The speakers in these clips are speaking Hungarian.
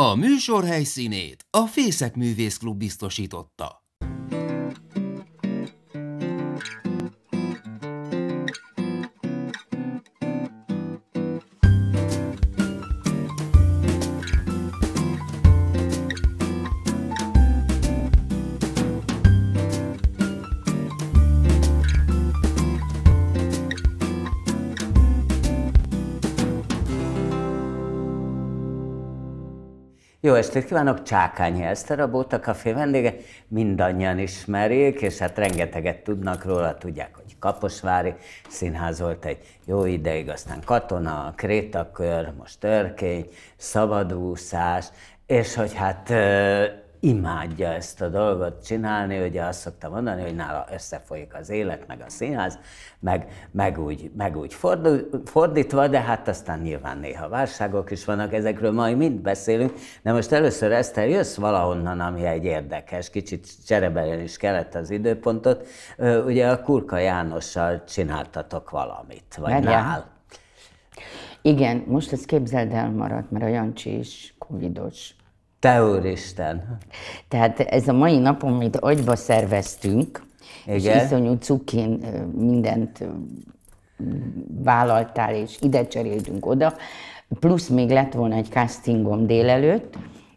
A műsor helyszínét a Fészek Művészklub biztosította. Jó estét kívánok, Csákányi Eszter, a Bóta Café vendége. Mindannyian ismerik, és hát rengeteget tudnak róla, tudják, hogy Kaposvári színház volt egy jó ideig, aztán katona, krétakör, most törkény, szabadúszás, és hogy hát imádja ezt a dolgot csinálni, ugye azt szoktam mondani, hogy nála összefolyik az élet, meg a színház, meg, meg úgy, meg úgy fordul, fordítva, de hát aztán nyilván néha válságok is vannak, ezekről majd mind beszélünk. De most először Eszter, jössz valahonnan, ami egy érdekes, kicsit cserebelen is kellett az időpontot. Ugye a Kurka Jánossal csináltatok valamit, vagy Megyen. nál. Igen, most ez képzeld el maradt, mert a Jancsi is covidos te Isten. Tehát ez a mai napon, amit agyba szerveztünk, Igen. és iszonyú cukin mindent vállaltál, és ide cseréltünk oda, plusz még lett volna egy castingom délelőtt,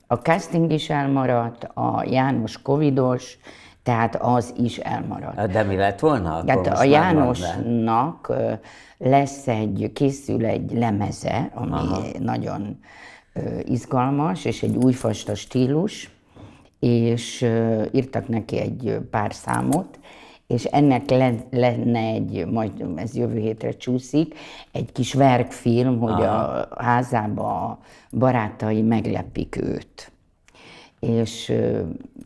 a casting is elmaradt, a János covidos, tehát az is elmaradt. De mi lett volna? Akkor hát a Jánosnak lesz egy, készül egy lemeze, ami Aha. nagyon izgalmas, és egy újfajta stílus, és írtak neki egy pár számot, és ennek lenne egy, majd ez jövő hétre csúszik, egy kis verkfilm, hogy Aha. a házába a barátai meglepik őt és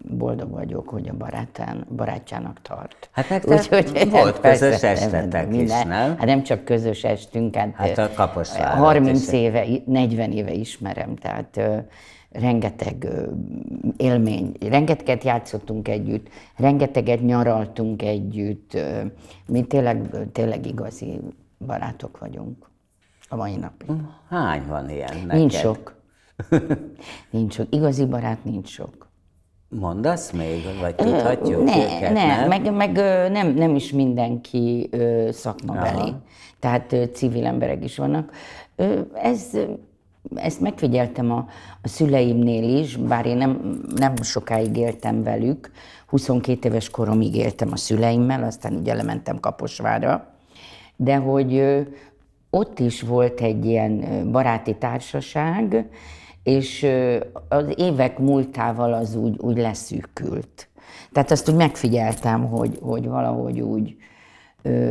boldog vagyok, hogy a barátán, barátjának tart. Hát nektek Úgyhogy hát volt persze, közös estetek nem, is, nem? Hát nem csak közös estünk, hát, hát a 30 is. éve, 40 éve ismerem, tehát rengeteg élmény, rengeteget játszottunk együtt, rengeteget nyaraltunk együtt, mi tényleg, tényleg igazi barátok vagyunk a mai napig. Hány van ilyen neked? Nincs sok. nincs sok. Igazi barát nincs sok. Mondasz még, vagy tudhatjuk ne, őket, ne, nem? Meg, meg nem, nem is mindenki szakmabeli. Tehát civil emberek is vannak. Ez, ezt megfigyeltem a, a szüleimnél is, bár én nem, nem sokáig éltem velük. 22 éves koromig éltem a szüleimmel, aztán ugye lementem Kaposvára. De hogy ott is volt egy ilyen baráti társaság, és az évek múltával az úgy, úgy leszűkült. Tehát azt úgy megfigyeltem, hogy, hogy valahogy úgy,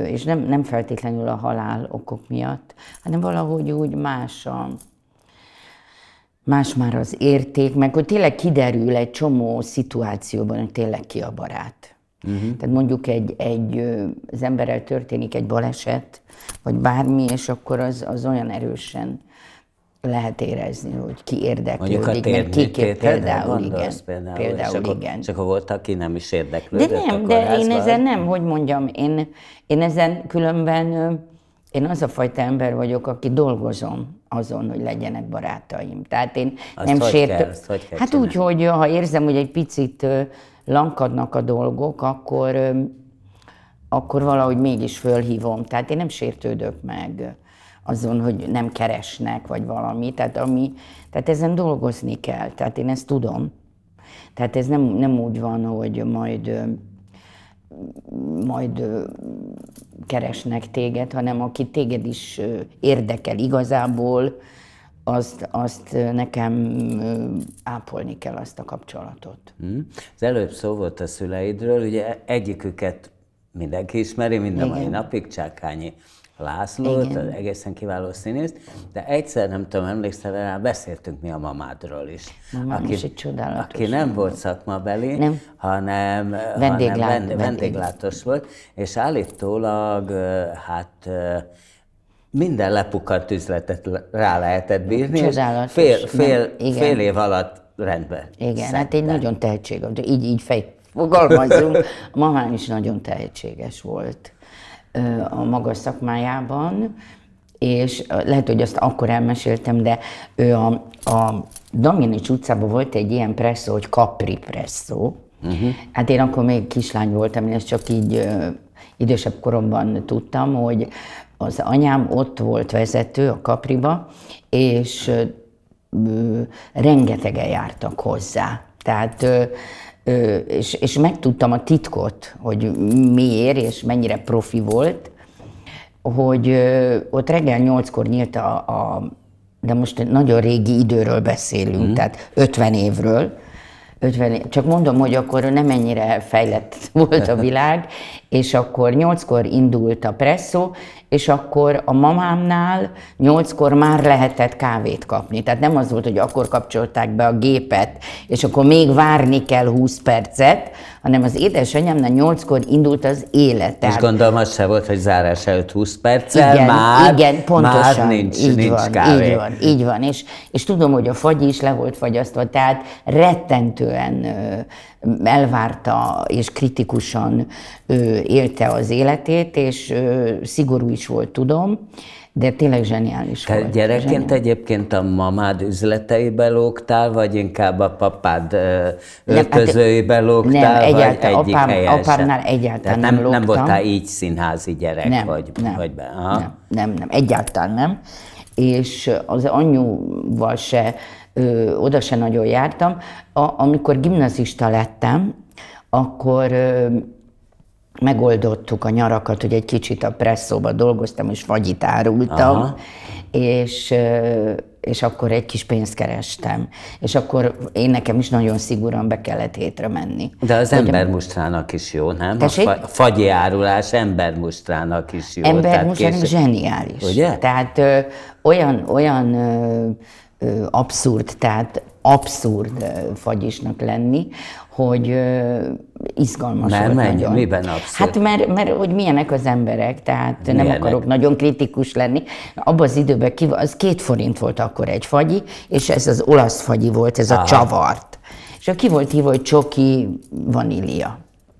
és nem, nem feltétlenül a halál okok miatt, hanem valahogy úgy más a, más már az érték, meg hogy tényleg kiderül egy csomó szituációban, hogy tényleg ki a barát. Uh-huh. Tehát mondjuk egy, egy, az emberrel történik egy baleset, vagy bármi, és akkor az, az olyan erősen lehet érezni, hogy ki érdeklődik, Mondjuk a mert kikép például, igen. Például, például igen. csak ha volt, aki nem is érdeklődött De nem, de én ezen nem, hogy mondjam, én, én ezen különben, én az a fajta ember vagyok, aki dolgozom azon, hogy legyenek barátaim. Tehát én azt nem sértő. Hát csinálni? úgy, hogy ha érzem, hogy egy picit lankadnak a dolgok, akkor, akkor valahogy mégis fölhívom. Tehát én nem sértődök meg azon, hogy nem keresnek, vagy valami, tehát, ami, tehát ezen dolgozni kell, tehát én ezt tudom. Tehát ez nem, nem úgy van, hogy majd majd keresnek téged, hanem aki téged is érdekel igazából, azt, azt nekem ápolni kell azt a kapcsolatot. Hmm. Az előbb szó volt a szüleidről, ugye egyiküket mindenki ismeri, mind a mai napig, Csákányi Lászlót, az egészen kiváló színészt, de egyszer, nem tudom, emlékszel rá, beszéltünk mi a mamádról is. Mamám aki, is egy csodálatos. Aki nem volt, volt szakmabeli, nem. hanem, Vendéglát, hanem vend, vendéglátos volt, és állítólag hát minden lepukkant üzletet rá lehetett bírni, Csodálatos. fél, fél, nem, fél év alatt rendben. Igen, szenten. hát egy nagyon tehetséges, így, így fej, fogalmazunk, a mamám is nagyon tehetséges volt a magas szakmájában, és lehet, hogy azt akkor elmeséltem, de ő a, a Dominics utcában volt egy ilyen presszó, hogy Capri presszó. Uh-huh. Hát én akkor még kislány voltam, én ezt csak így ö, idősebb koromban tudtam, hogy az anyám ott volt vezető a Capriba és ö, rengetegen jártak hozzá. Tehát ö, és, és megtudtam a titkot, hogy miért és mennyire profi volt, hogy ott reggel nyolckor nyílt a, a de most nagyon régi időről beszélünk, mm. tehát 50 évről, 50 év, csak mondom, hogy akkor nem ennyire fejlett volt a világ, és akkor nyolckor indult a presszó, és akkor a mamámnál nyolckor már lehetett kávét kapni. Tehát nem az volt, hogy akkor kapcsolták be a gépet, és akkor még várni kell 20 percet, hanem az édesanyámnál nyolckor indult az élet. És gondolom az se volt, hogy zárás előtt 20 perccel igen, már, igen, pontosan, már nincs, így nincs van, kávé. Így van, így van. És, és tudom, hogy a fagy is le volt fagyasztva, tehát rettentően elvárta és kritikusan élte az életét, és szigorú is volt, tudom, de tényleg zseniális Te volt. gyerekként zseniális. egyébként a mamád üzleteibe lógtál, vagy inkább a papád öltözőibe hát lógtál, nem, vagy egyik apám, apámnál egyáltalán nem, nem lógtam. Nem voltál így színházi gyerek? Nem, vagy, nem, vagy be, nem, nem, nem, egyáltalán nem. És az anyuval se ö, oda se nagyon jártam. A, amikor gimnazista lettem, akkor ö, megoldottuk a nyarakat, hogy egy kicsit a presszóba dolgoztam, és fagyit árultam, Aha. és ö, és akkor egy kis pénzt kerestem. És akkor én nekem is nagyon szigorúan be kellett hétre menni. De az embermustrának is jó, nem? Tessék? A fagyi árulás embermustrának is jó. Embermustrának késő... zseniális. Ugye? Tehát ö, olyan, olyan ö, ö, abszurd, tehát abszurd fagyisnak lenni, hogy izgalmas mert volt nagyon. Miben abszurd? Hát mert, mert hogy milyenek az emberek, tehát milyenek? nem akarok nagyon kritikus lenni. Abban az időben ki, az két forint volt akkor egy fagyi, és ez az olasz fagyi volt, ez Aha. a csavart. És ki volt hívva, hogy csoki vanília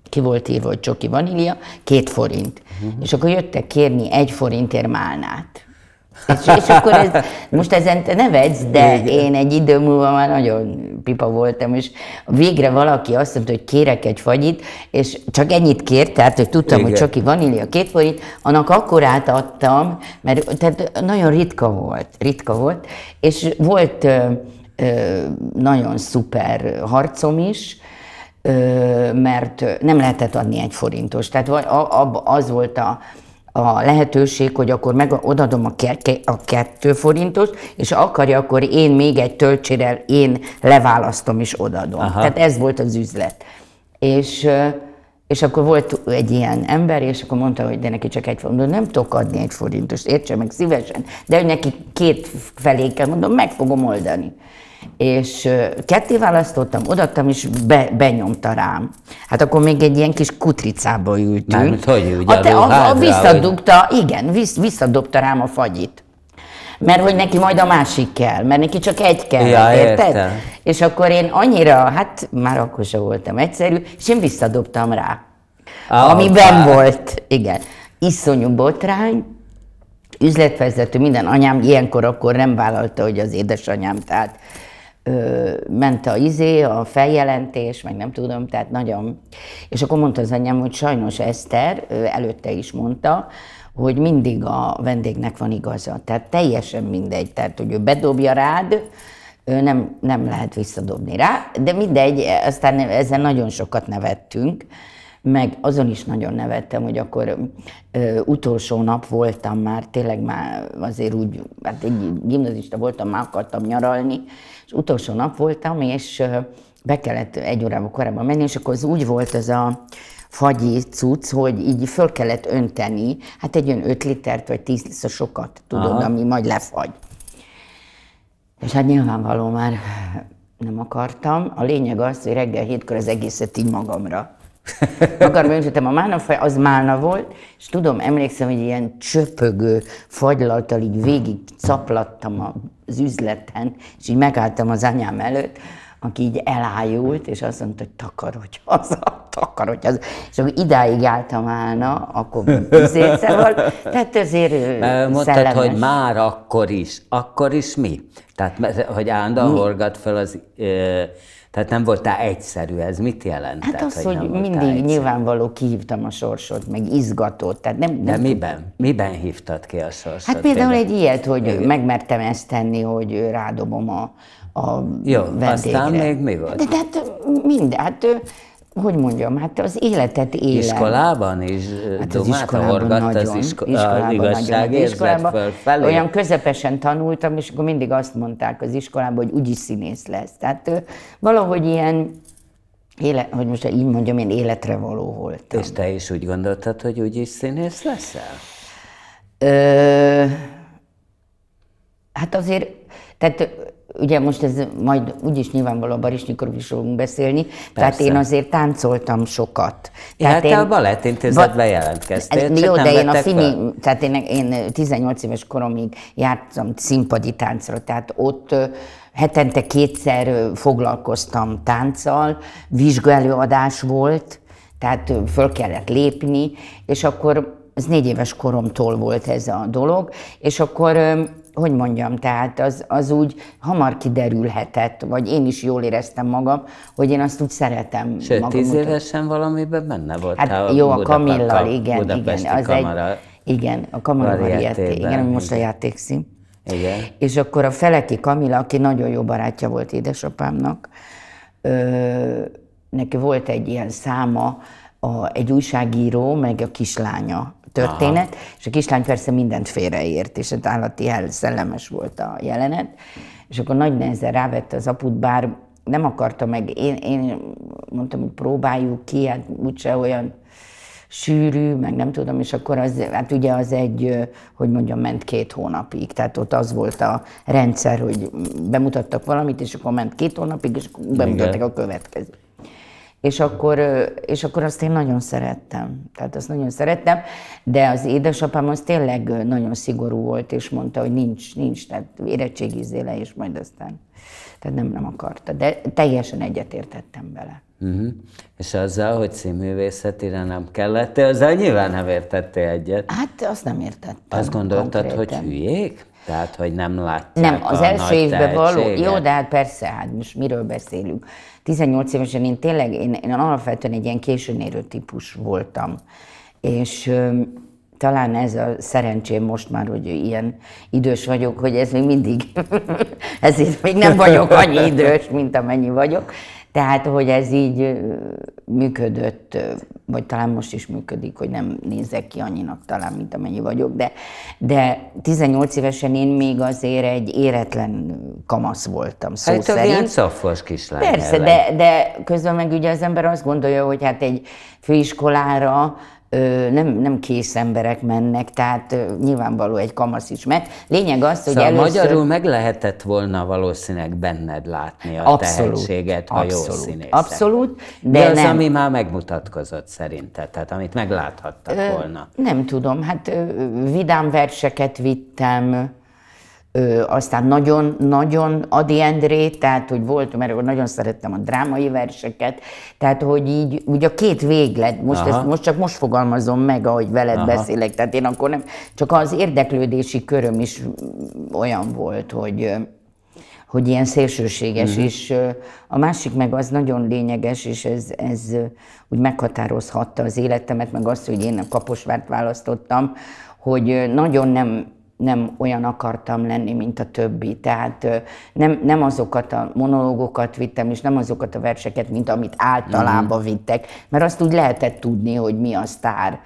ki volt hívva, hogy csoki vanília, két forint. Uh-huh. És akkor jöttek kérni egy forintért málnát. És, és akkor ez, most ezen te nevetsz, de Igen. én egy idő múlva már nagyon pipa voltam, és végre valaki azt mondta, hogy kérek egy fagyit, és csak ennyit kért, tehát hogy tudtam, Igen. hogy csak vanília két forint, annak akkor átadtam, mert tehát nagyon ritka volt, ritka volt, és volt ö, ö, nagyon szuper harcom is, ö, mert nem lehetett adni egy forintos. Tehát az volt a, a lehetőség, hogy akkor meg odadom a, kerke, a kettő forintot, és akarja, akkor én még egy töltsérel én leválasztom és odadom. Aha. Tehát ez volt az üzlet. És, és akkor volt egy ilyen ember, és akkor mondta, hogy de neki csak egy forintot, nem tudok adni egy forintot, értse meg szívesen, de hogy neki két felé kell, mondom, meg fogom oldani és ketté választottam, odaadtam, és be, benyomta rám. Hát akkor még egy ilyen kis kutricába ültünk. Mert hogy ugye, a, te, a, a, a visszadugta, vagy? igen, vissz, visszadobta rám a fagyit. Mert hogy neki majd a másik kell, mert neki csak egy kell, ja, érted? Értem. És akkor én annyira, hát már akkor sem voltam egyszerű, és én visszadobtam rá. Ah, amiben hát. volt, igen. Iszonyú botrány, üzletvezető, minden anyám ilyenkor akkor nem vállalta, hogy az édesanyám, tehát ment a izé, a feljelentés, meg nem tudom, tehát nagyon. És akkor mondta az anyám, hogy sajnos Eszter, előtte is mondta, hogy mindig a vendégnek van igaza. Tehát teljesen mindegy. Tehát, hogy ő bedobja rád, nem, nem lehet visszadobni rá, de mindegy, aztán ezzel nagyon sokat nevettünk, meg azon is nagyon nevettem, hogy akkor ö, utolsó nap voltam már, tényleg már azért úgy, hát egy gimnazista voltam, már akartam nyaralni, az utolsó nap voltam, és be kellett egy órával korábban menni, és akkor az úgy volt az a fagyi cucc, hogy így föl kellett önteni, hát egy olyan 5 litert vagy 10 liter szóval sokat, tudod, Aha. ami majd lefagy. És hát nyilvánvaló már nem akartam. A lényeg az, hogy reggel hétkor az egészet így magamra Magarba öntöttem a málnafaj, az málna volt, és tudom, emlékszem, hogy ilyen csöpögő fagylaltal így végig caplattam az üzleten, és így megálltam az anyám előtt, aki így elájult, és azt mondta, hogy takarodj haza, takarodj haza. És akkor idáig álltam állna, akkor bizétszer volt, tehát azért Mondtad, szellemes. hogy már akkor is. Akkor is mi? Tehát, hogy állandóan horgat fel az... Ö, tehát nem voltál egyszerű, ez mit jelent? Hát az, hogy, hogy mindig egyszerű? nyilvánvaló kihívtam a sorsot, meg izgatott. Tehát nem, nem De miben? Miben hívtad ki a sorsot? Hát például, egy ilyet, hogy Igen. megmertem ezt tenni, hogy rádobom a, a Jó, vendégre. aztán még mi volt? De, de hát minden, hát hogy mondjam, hát az életet élem. Iskolában is hát az iskolában nagyon, az isko- iskolában nagyon. Iskolában felé. olyan közepesen tanultam, és akkor mindig azt mondták az iskolában, hogy úgyis színész lesz. Tehát valahogy ilyen, éle, hogy most így mondjam, én életre való voltam. És te is úgy gondoltad, hogy úgyis színész leszel? Ö, hát azért tehát ugye most ez majd úgyis nyilvánvalóan a Barisnyikorúk is fogunk beszélni, Persze. tehát én azért táncoltam sokat. Tehát hát én, a Balett ba, jelentkeztél, ez, Jó, de én a fini, fel? tehát én, én 18 éves koromig jártam színpadi táncra, tehát ott hetente kétszer foglalkoztam tánccal, vizsgálóadás volt, tehát föl kellett lépni, és akkor ez négy éves koromtól volt ez a dolog, és akkor hogy mondjam, tehát az, az úgy hamar kiderülhetett, vagy én is jól éreztem magam, hogy én azt úgy szeretem Sőt, magam. tíz évesen valamiben benne volt. Hát a jó, a Kamillal, igen, igen. Az kamara egy, igen, a Kamara Varieté, igen, ami most a játékszín. Igen. És akkor a Feleki Kamilla, aki nagyon jó barátja volt édesapámnak, ö, neki volt egy ilyen száma, a, egy újságíró, meg a kislánya történet, Aha. és a kislány persze mindent félreért, és az állati el szellemes volt a jelenet, és akkor nagy nehezen rávette az aput, bár nem akarta meg, én, én mondtam, hogy próbáljuk ki, hát úgyse olyan sűrű, meg nem tudom, és akkor az, hát ugye az egy, hogy mondjam, ment két hónapig, tehát ott az volt a rendszer, hogy bemutattak valamit, és akkor ment két hónapig, és bemutattak Igen. a következőt és akkor, és akkor azt én nagyon szerettem. Tehát azt nagyon szerettem, de az édesapám az tényleg nagyon szigorú volt, és mondta, hogy nincs, nincs, tehát érettségizél le, és majd aztán. Tehát nem, nem akarta, de teljesen egyetértettem vele. Uh-huh. És azzal, hogy színművészetire nem kellett, azzal nyilván nem értette egyet. Hát azt nem értettem. Azt gondoltad, konkrétan. hogy hülyék? Tehát, hogy nem látják Nem, az első évben való. Jó, de hát persze, hát most miről beszélünk. 18 évesen én tényleg, én, én alapvetően egy ilyen későn érő típus voltam. És ö, talán ez a szerencsém most már, hogy ilyen idős vagyok, hogy ez még mindig, ezért még nem vagyok annyi idős, mint amennyi vagyok. Tehát, hogy ez így működött, vagy talán most is működik, hogy nem nézek ki annyinak talán, mint amennyi vagyok, de, de 18 évesen én még azért egy éretlen kamasz voltam, szó hát, szerint. Hát kislány Persze, de, de közben meg ugye az ember azt gondolja, hogy hát egy főiskolára nem, nem kész emberek mennek, tehát nyilvánvaló egy kamasz is meg. Lényeg az, hogy szóval először... magyarul meg lehetett volna valószínűleg benned látni a abszolút, tehetséget, ha abszolút, jó színész. Abszolút, de, de az, nem. ami már megmutatkozott szerinted, tehát amit megláthattak volna. nem tudom, hát ö, vidám verseket vittem, Ö, aztán nagyon-nagyon Adi Endrét, tehát hogy volt, mert nagyon szerettem a drámai verseket, tehát hogy így, ugye a két véglet, most, ezt, most csak most fogalmazom meg, ahogy veled Aha. beszélek, tehát én akkor nem, csak az érdeklődési köröm is olyan volt, hogy hogy ilyen szélsőséges, mm. és a másik meg az nagyon lényeges, és ez, ez úgy meghatározhatta az életemet, meg azt, hogy én a Kaposvárt választottam, hogy nagyon nem nem olyan akartam lenni, mint a többi. Tehát nem, nem azokat a monológokat vittem, és nem azokat a verseket, mint amit általában mhm. vittek, mert azt úgy lehetett tudni, hogy mi a sztár.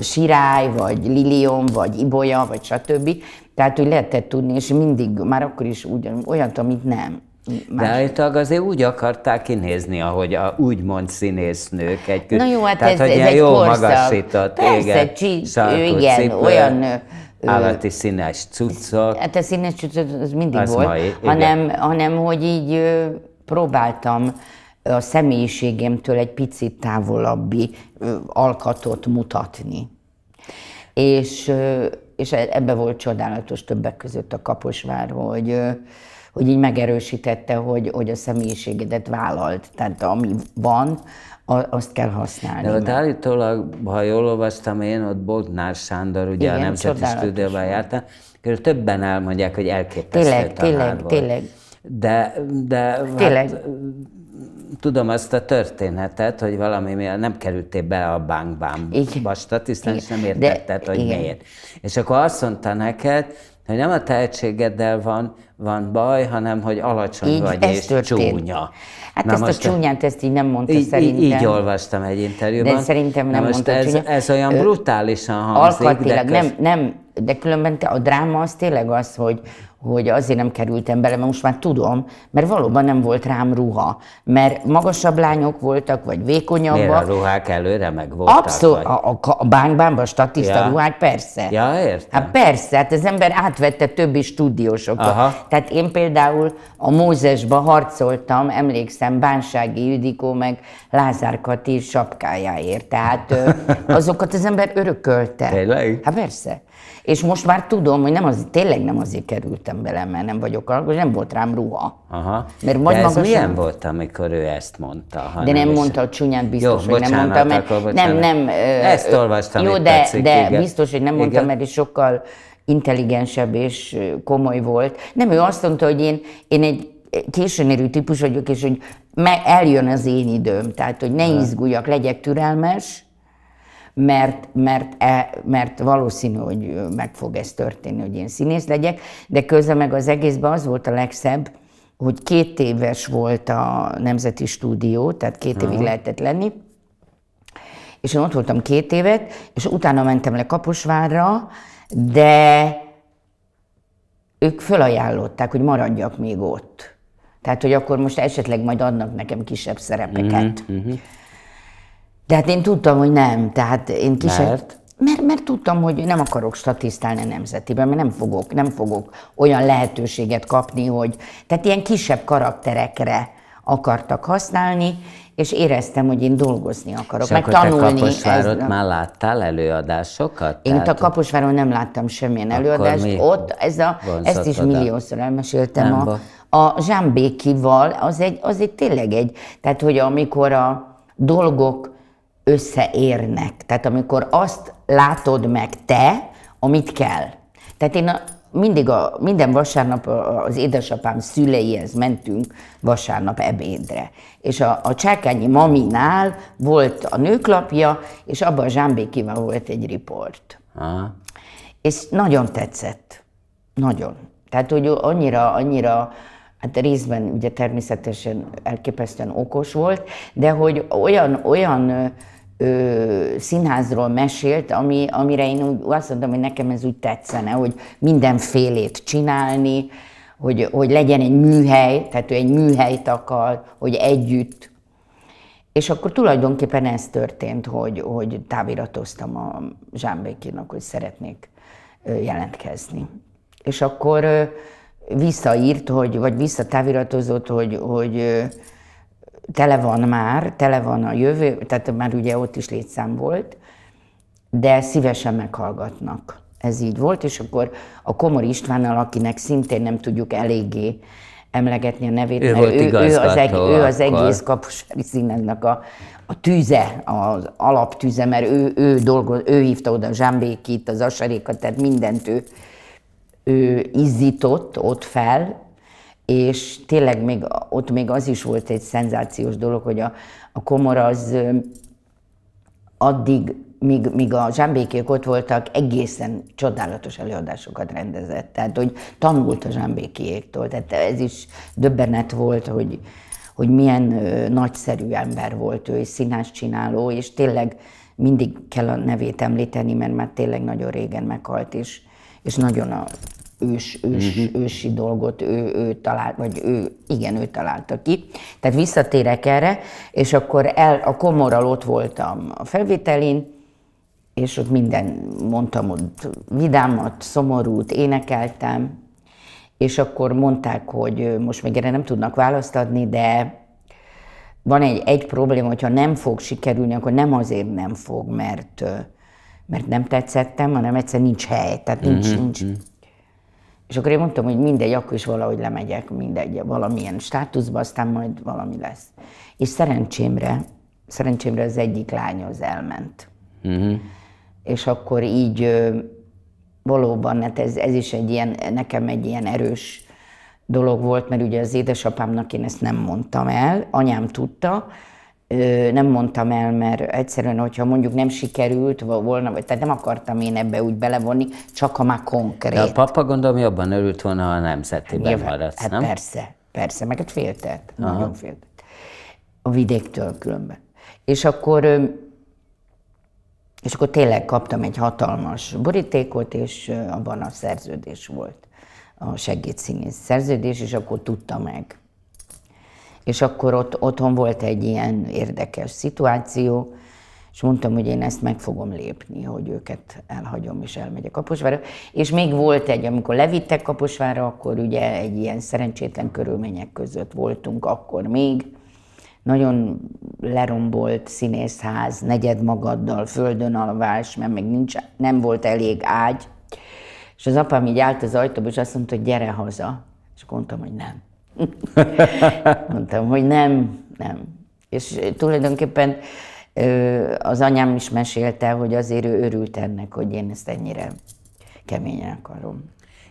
Sirály, vagy Lilium, vagy Ibolya, vagy stb. Tehát úgy lehetett tudni, és mindig, már akkor is ugyan, olyat, amit nem. Más. De állítólag azért úgy akarták kinézni, ahogy a úgymond színésznők egy Na jó, hát Tehát, ez, hogy ez egy jó korszak. magasított, Persze, igen, csí, igen cipő. olyan állati színes cuccok. Hát a színes cuccok az mindig az volt, hanem, hanem hogy így próbáltam a személyiségemtől egy picit távolabbi alkatot mutatni. És, és e-, ebbe volt csodálatos többek között a Kaposvár, hogy, hogy így megerősítette, hogy, hogy a személyiségedet vállalt. Tehát ami van, azt kell használni. De ott állítólag, ha jól olvastam én, ott Bognár Sándor, ugye Igen, a Nemzeti Stúdióban jártam, akkor többen elmondják, hogy elképesztő tényleg, tanár tényleg, volt. Tényleg, De, de hát tényleg. Hát, tudom azt a történetet, hogy valami miatt nem kerültél be a bankbámba statisztán, és nem értetted, hogy igen. miért. És akkor azt mondta neked, hogy nem a tehetségeddel van, van baj, hanem hogy alacsony így, vagy és történt. csúnya. Hát Na ezt most a eh, csúnyát, ezt így nem mondta így, szerintem. Így olvastam egy interjúban. De szerintem nem Na most mondta ez, csúnya. ez olyan brutálisan hangzik. Alkatilag, de köz... nem, nem, de különben a dráma az tényleg az, hogy, hogy azért nem kerültem bele, mert most már tudom, mert valóban nem volt rám ruha. Mert magasabb lányok voltak, vagy vékonyabbak. Miért a ruhák előre meg voltak? Abszolút, a, a, a bánkbánban statiszta ja. ruhák, persze. Ja, értem. Hát persze, hát az ember átvette többi stúdiósokat. Aha. Tehát én például a Mózesba harcoltam, emlékszem, Bánsági Judikó meg Lázár Kati sapkájáért. Tehát azokat az ember örökölte. Tényleg? Hát persze. És most már tudom, hogy nem az, tényleg nem azért kerültem bele, mert nem vagyok alkos, nem volt rám ruha. Aha. Mert vagy De ez magasabb... milyen volt, amikor ő ezt mondta? Ha de nem, nem mondta a csúnyán, biztos, jó, hogy bocsánat, nem mondta, mert nem, nem. Ezt olvastam, Jó, de, tetszik, de igen. biztos, hogy nem igen. mondta, mert is sokkal intelligensebb és komoly volt. Nem, ő azt mondta, hogy én, én egy későn érő típus vagyok, és hogy eljön az én időm, tehát hogy ne izguljak, legyek türelmes, mert, mert, e, mert valószínű, hogy meg fog ez történni, hogy én színész legyek, de közben meg az egészben az volt a legszebb, hogy két éves volt a Nemzeti Stúdió, tehát két évig lehetett lenni, és én ott voltam két évet, és utána mentem le Kaposvárra, de ők fölajánlották, hogy maradjak még ott. Tehát, hogy akkor most esetleg majd adnak nekem kisebb szerepeket. uh-huh. De hát én tudtam, hogy nem. Tehát én kise... Mert? Mert, mert tudtam, hogy nem akarok statisztálni a nemzetiben, mert nem fogok, nem fogok olyan lehetőséget kapni, hogy... Tehát ilyen kisebb karakterekre akartak használni, és éreztem, hogy én dolgozni akarok, és meg akkor tanulni. Te Kaposvárot ez... már láttál előadásokat? Én tehát... a Kaposváron nem láttam semmilyen akkor előadást. Ott ez a, ezt is milliószor elmeséltem. Nem a, a Zsámbékival az egy, az egy tényleg egy, tehát hogy amikor a dolgok összeérnek. Tehát amikor azt látod meg te, amit kell. Tehát én a, mindig a, minden vasárnap az édesapám szüleihez mentünk vasárnap ebédre. És a, a Csákányi maminál volt a nőklapja, és abban a Zsámbékiben volt egy riport. Aha. És nagyon tetszett. Nagyon. Tehát, hogy annyira, annyira hát részben ugye természetesen elképesztően okos volt, de hogy olyan, olyan ö, színházról mesélt, ami, amire én úgy, azt mondom, hogy nekem ez úgy tetszene, hogy mindenfélét csinálni, hogy, hogy legyen egy műhely, tehát ő egy műhelyt akar, hogy együtt. És akkor tulajdonképpen ez történt, hogy, hogy táviratoztam a Zsámbékinak, hogy szeretnék jelentkezni. És akkor visszaírt, hogy, vagy visszatáviratózott, hogy, hogy tele van már, tele van a jövő, tehát már ugye ott is létszám volt, de szívesen meghallgatnak. Ez így volt, és akkor a Komor Istvánnal, akinek szintén nem tudjuk eléggé emlegetni a nevét, ő mert ő, ő, az eg, ő az egész kapusári színednek a, a tűze, az alaptűze, mert ő, ő, dolgoz, ő hívta oda Zsámbékit, az Asarékat, tehát mindent ő, ő izzított ott fel, és tényleg még, ott még az is volt egy szenzációs dolog, hogy a, a komor az addig, míg, míg a zsámbékék ott voltak, egészen csodálatos előadásokat rendezett. Tehát, hogy tanult a zsámbékéktől. Tehát ez is döbbenet volt, hogy, hogy milyen nagyszerű ember volt ő, és színház csináló, és tényleg mindig kell a nevét említeni, mert már tényleg nagyon régen meghalt, és, és nagyon a ős, ős, uh-huh. ősi dolgot ő, ő talált, vagy ő, igen, ő találta ki. Tehát visszatérek erre, és akkor el, a komorral ott voltam a felvételin, és ott minden, mondtam ott vidámat, szomorút, énekeltem, és akkor mondták, hogy most még erre nem tudnak választ adni, de van egy, egy probléma, hogyha nem fog sikerülni, akkor nem azért nem fog, mert, mert nem tetszettem, hanem egyszer nincs hely, tehát nincs, uh-huh, nincs mhm. És akkor én mondtam, hogy mindegy, akkor is valahogy lemegyek, mindegy, valamilyen státuszba, aztán majd valami lesz. És szerencsémre, szerencsémre az egyik az elment. Uh-huh. És akkor így valóban, hát ez, ez is egy ilyen, nekem egy ilyen erős dolog volt, mert ugye az édesapámnak én ezt nem mondtam el, anyám tudta, nem mondtam el, mert egyszerűen, hogyha mondjuk nem sikerült volna, vagy tehát nem akartam én ebbe úgy belevonni, csak a már konkrét. De a papa gondolom jobban örült volna, ha nemzetiben Nyilván, maradsz, hát nem? persze, persze, meg egy hát féltett, Aha. nagyon féltett. A vidéktől különben. És akkor, és akkor tényleg kaptam egy hatalmas borítékot, és abban a szerződés volt, a segédszínész szerződés, és akkor tudta meg és akkor ott otthon volt egy ilyen érdekes szituáció, és mondtam, hogy én ezt meg fogom lépni, hogy őket elhagyom és elmegyek Kaposvára. És még volt egy, amikor levittek Kaposvára, akkor ugye egy ilyen szerencsétlen körülmények között voltunk akkor még. Nagyon lerombolt színészház, negyed magaddal, földön alvás, mert még nincs, nem volt elég ágy. És az apám így állt az ajtóba, és azt mondta, hogy gyere haza. És mondtam, hogy nem. Mondtam, hogy nem, nem. És tulajdonképpen az anyám is mesélte, hogy azért ő örült ennek, hogy én ezt ennyire keményen akarom.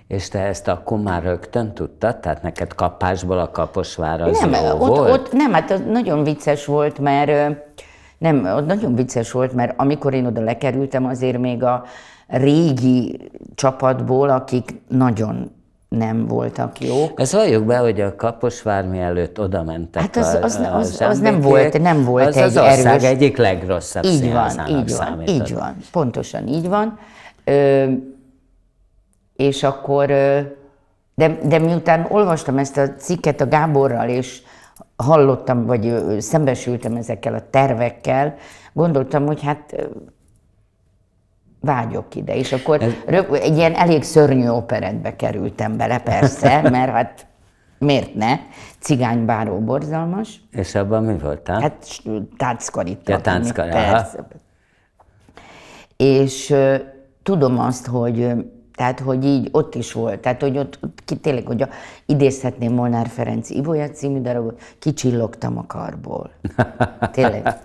És te ezt akkor már rögtön tudtad? Tehát neked kapásból a kaposvár az nem, jó ott, volt? Ott, nem, hát az nagyon vicces volt, mert nem, ott nagyon vicces volt, mert amikor én oda lekerültem, azért még a régi csapatból, akik nagyon nem voltak jók. Ez halljuk be, hogy a Kaposvár mielőtt oda mentek Hát az, az, a, az, az, az nem volt, nem volt az egy az ország egyik legrosszabb így van, így van, így van, pontosan így van. Ö, és akkor, de, de miután olvastam ezt a cikket a Gáborral, és hallottam, vagy szembesültem ezekkel a tervekkel, gondoltam, hogy hát vágyok ide. És akkor Ez... rög, egy ilyen elég szörnyű operetbe kerültem bele, persze, mert hát miért ne? Cigánybáró borzalmas. És abban mi voltál? Hát tánckarit. Ja, Persze. És uh, tudom azt, hogy tehát, hogy így ott is volt. Tehát, hogy ott, ott ki, tényleg, hogy a, idézhetném Molnár Ferenc Ivoja című darabot, kicsillogtam a karból. Tényleg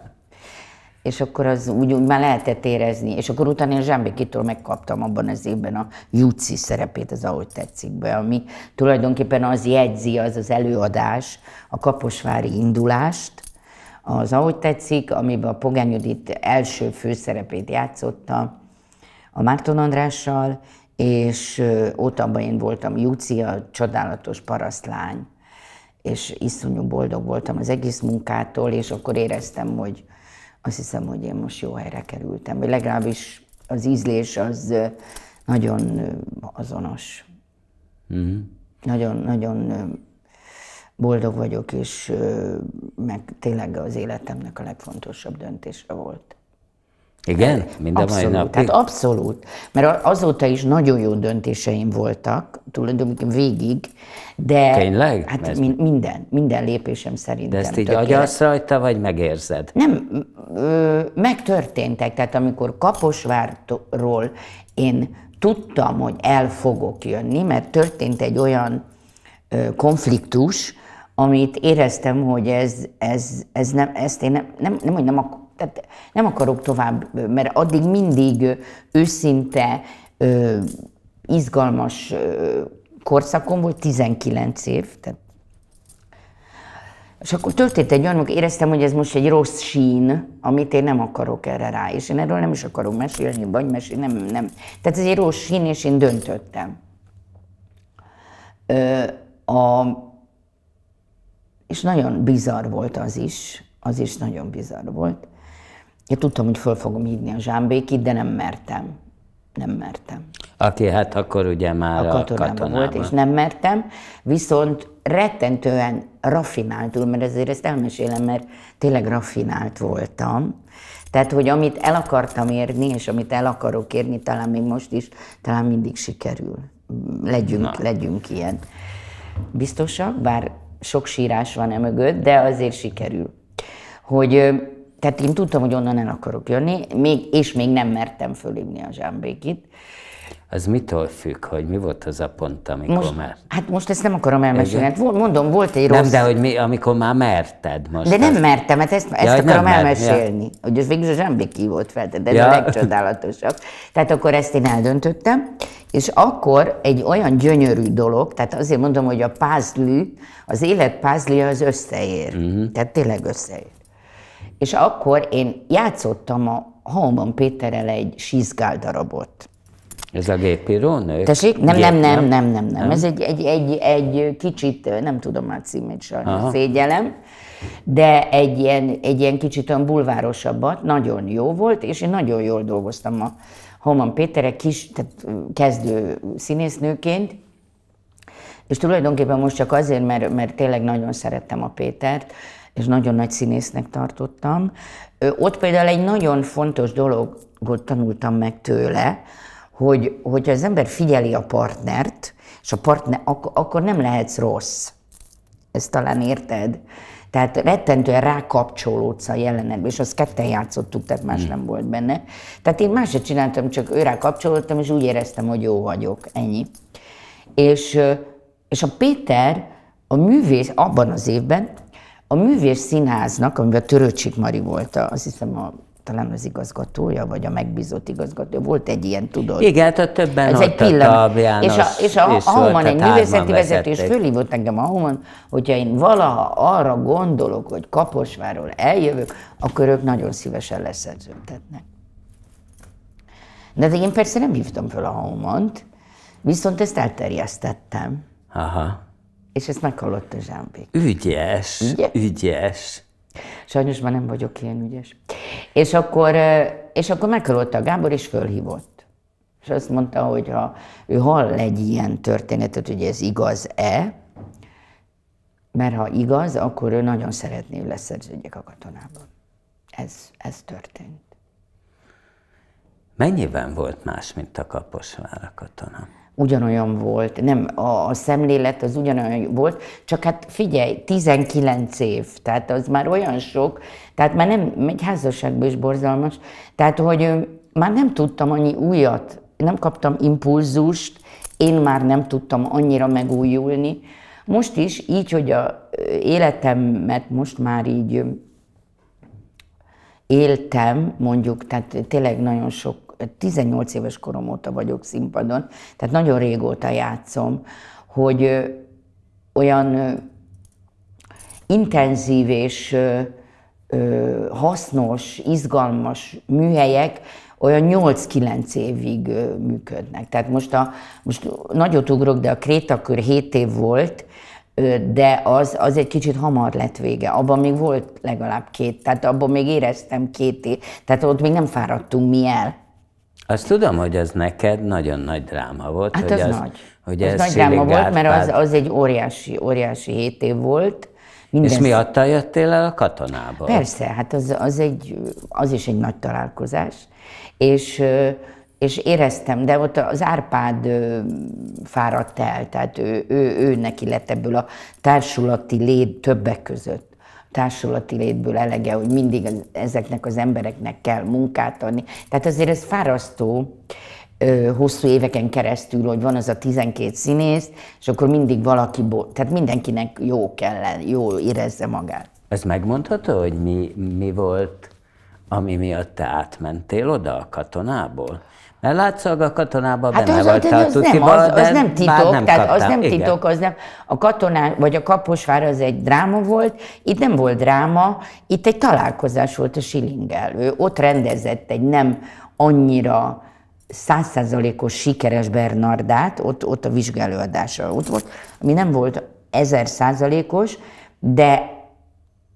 és akkor az úgy, úgy már lehetett érezni, és akkor utána én Zsámbékitól megkaptam abban az évben a Júci szerepét, az ahogy tetszik be, ami tulajdonképpen az jegyzi, az az előadás, a kaposvári indulást, az ahogy tetszik, amiben a Pogány Judit első főszerepét játszotta a Márton Andrással, és ott abban én voltam Júci, a csodálatos parasztlány, és iszonyú boldog voltam az egész munkától, és akkor éreztem, hogy, azt hiszem, hogy én most jó helyre kerültem, vagy legalábbis az ízlés az nagyon azonos. Mm-hmm. Nagyon, nagyon boldog vagyok, és meg tényleg az életemnek a legfontosabb döntése volt. Igen? Minden abszolút. mai napig? Hát abszolút. Mert azóta is nagyon jó döntéseim voltak, tulajdonképpen végig, de... Tényleg? Hát min- minden, minden lépésem szerintem De ezt így tökélet. agyalsz rajta, vagy megérzed? Nem, ö, megtörténtek. Tehát amikor Kaposvártól, én tudtam, hogy el fogok jönni, mert történt egy olyan ö, konfliktus, amit éreztem, hogy ez, ez, ez nem, ezt én nem, nem, nem, hogy nem, tehát nem akarok tovább, mert addig mindig őszinte, izgalmas korszakom volt, 19 év, tehát és akkor történt egy olyan, éreztem, hogy ez most egy rossz sín, amit én nem akarok erre rá, és én erről nem is akarok mesélni, vagy mesélni, nem, nem. Tehát ez egy rossz sín, és én döntöttem. Ö, a, és nagyon bizarr volt az is, az is nagyon bizarr volt. Én tudtam, hogy föl fogom hívni a zsámbékit, de nem mertem. Nem mertem. Aki hát akkor ugye már a katonában, a katonában. volt, és nem mertem, viszont rettentően raffináltul, mert ezért ezt elmesélem, mert tényleg raffinált voltam. Tehát, hogy amit el akartam érni, és amit el akarok érni, talán még most is, talán mindig sikerül. Legyünk, Na. legyünk ilyen biztosak, bár sok sírás van e mögött, de azért sikerül. Hogy tehát én tudtam, hogy onnan el akarok jönni, még, és még nem mertem fölhívni a zsámbékit. Az mitől függ, hogy mi volt az a pont, amikor most, már... Hát most ezt nem akarom elmesélni. Hát mondom, volt egy rossz... Nem, de hogy mi, amikor már merted most. De nem azt... mertem, mert hát ezt, ezt ja, akarom elmesélni. Ja. Hogy ez végül a zsámbéki volt fel, de ez ja. a legcsodálatosabb. Tehát akkor ezt én eldöntöttem, és akkor egy olyan gyönyörű dolog, tehát azért mondom, hogy a pázlű, az élet pázlia az összeér. Uh-huh. Tehát tényleg összeér. És akkor én játszottam a Halman Péterrel egy sízgál darabot. Ez a nő? Tessék? Nem, Gép, nem, nem, nem, nem, nem, nem. Ez egy, egy, egy, egy kicsit, nem tudom már címét sajnos, Aha. szégyelem, de egy ilyen, egy ilyen kicsit olyan bulvárosabbat, nagyon jó volt, és én nagyon jól dolgoztam a Homan Péterre kis, tehát kezdő színésznőként, és tulajdonképpen most csak azért, mert, mert tényleg nagyon szerettem a Pétert, és nagyon nagy színésznek tartottam. Ott például egy nagyon fontos dologot tanultam meg tőle, hogy hogyha az ember figyeli a partnert, és a partner, ak- akkor nem lehetsz rossz. Ezt talán érted? Tehát rettentően rákapcsolódsz a jelenetbe, és azt ketten játszottuk, tehát más hmm. nem volt benne. Tehát én más se csináltam, csak ő rákapcsolódtam, és úgy éreztem, hogy jó vagyok. Ennyi. És, és a Péter a művész abban az évben a művés színháznak, amiben Töröcsik Mari volt, a, azt hiszem a talán az igazgatója, vagy a megbízott igazgatója. Volt egy ilyen, tudod? Igen, tehát többen Ez egy pillanat. A János és a, és a, és a egy művészeti vezető, és fölhívott engem a Homan, hogyha én valaha arra gondolok, hogy Kaposváról eljövök, akkor ők nagyon szívesen leszerződtetnek. De, de én persze nem hívtam föl a Homant, viszont ezt elterjesztettem. Aha. És ezt meghallott a zsámbék. Ügyes, Ugye? ügyes. Sajnos már nem vagyok ilyen ügyes. És akkor, és akkor meghallott a Gábor, és fölhívott. És azt mondta, hogy ha ő hall egy ilyen történetet, hogy ez igaz-e, mert ha igaz, akkor ő nagyon szeretné, hogy leszerződjek a katonában. Ez, ez történt. Mennyiben volt más, mint a kaposvár a katona? ugyanolyan volt, nem, a, a szemlélet az ugyanolyan volt, csak hát figyelj, 19 év, tehát az már olyan sok, tehát már nem, egy házasságban is borzalmas, tehát hogy már nem tudtam annyi újat, nem kaptam impulzust, én már nem tudtam annyira megújulni. Most is így, hogy a életemet most már így éltem, mondjuk, tehát tényleg nagyon sok 18 éves korom óta vagyok színpadon, tehát nagyon régóta játszom, hogy olyan intenzív és hasznos, izgalmas műhelyek olyan 8-9 évig működnek. Tehát most, a, most nagyot ugrok, de a Krétakör 7 év volt, de az, az egy kicsit hamar lett vége. Abban még volt legalább két, tehát abban még éreztem két év, tehát ott még nem fáradtunk mi el. Azt tudom, hogy az neked nagyon nagy dráma volt. Hát hogy az, az nagy. Hogy az ez nagy dráma volt, mert az, az egy óriási, óriási hét év volt. Minden és miatta jöttél el a katonába? Persze, hát az, az, egy, az is egy nagy találkozás. És, és éreztem, de ott az Árpád fáradt el, tehát ő, ő, ő neki lett ebből a társulati lét többek között társulati létből elege, hogy mindig ezeknek az embereknek kell munkát adni. Tehát azért ez fárasztó hosszú éveken keresztül, hogy van az a 12 színész, és akkor mindig valaki, tehát mindenkinek jó kell, jó érezze magát. Ez megmondható, hogy mi, mi volt, ami miatt te átmentél oda a katonából? Mert látszólag a katonában hát benne az, volt, az, az, nem, az, az nem titok, nem tehát kaptam. az nem titok, Igen. az nem. A katonán, vagy a kaposvár az egy dráma volt, itt nem volt dráma, itt egy találkozás volt a Silingel. Ő ott rendezett egy nem annyira százszázalékos sikeres Bernardát, ott, ott a vizsgálóadása ott volt, ami nem volt ezer százalékos, de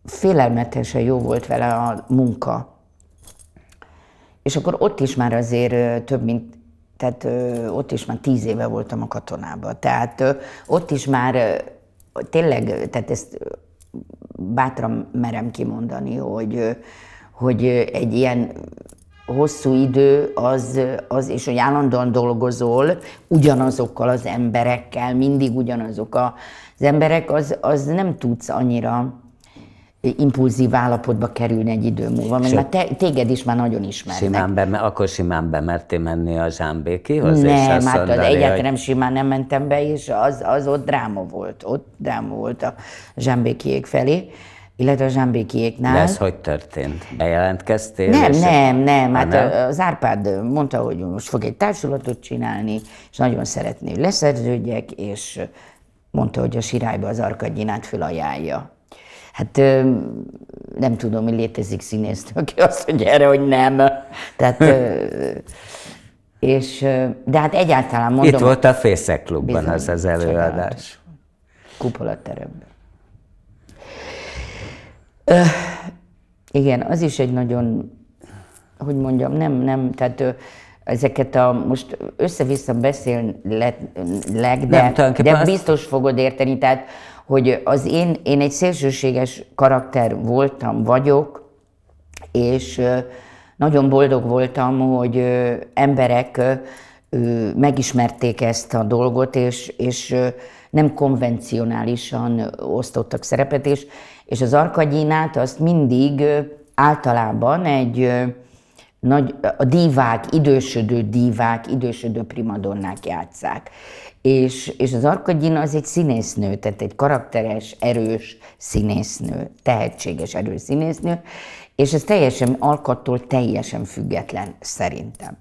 félelmetesen jó volt vele a munka és akkor ott is már azért több mint, tehát ott is már tíz éve voltam a katonában. Tehát ott is már tényleg, tehát ezt bátran merem kimondani, hogy, hogy egy ilyen hosszú idő az, az, és hogy állandóan dolgozol ugyanazokkal az emberekkel, mindig ugyanazok az emberek, az, az nem tudsz annyira impulzív állapotba kerülni egy idő múlva, mert már te, téged is már nagyon ismernek. Simán be, akkor simán bemertél menni a Zsámbékihoz? Nem, és azt hát mondani, egyáltalán hogy... Nem simán nem mentem be, és az, az ott dráma volt, ott dráma volt a Zsámbékiék felé illetve a Zsámbékiéknál. De ez hogy történt? Bejelentkeztél? Nem, nem, nem. Hát nem? az Árpád mondta, hogy most fog egy társulatot csinálni, és nagyon szeretné, hogy leszerződjek, és mondta, hogy a sirályba az Arkadjinát fölajánlja. Hát nem tudom, hogy létezik színésznő, aki azt mondja erre, hogy nem. Tehát, és, de hát egyáltalán mondom... Itt volt a Fészek Klubban az az előadás. Kupolateremben. Öh, igen, az is egy nagyon, hogy mondjam, nem, nem, tehát ö, ezeket a, most össze-vissza beszélnek, de, nem, de biztos fogod érteni, tehát hogy az én, én egy szélsőséges karakter voltam, vagyok, és nagyon boldog voltam, hogy emberek megismerték ezt a dolgot, és, és nem konvencionálisan osztottak szerepet, és, és az Arkagyinát azt mindig általában egy nagy, a divák, idősödő divák, idősödő primadonnák játszák és, és az Arkadina az egy színésznő, tehát egy karakteres, erős színésznő, tehetséges, erős színésznő, és ez teljesen alkattól teljesen független szerintem.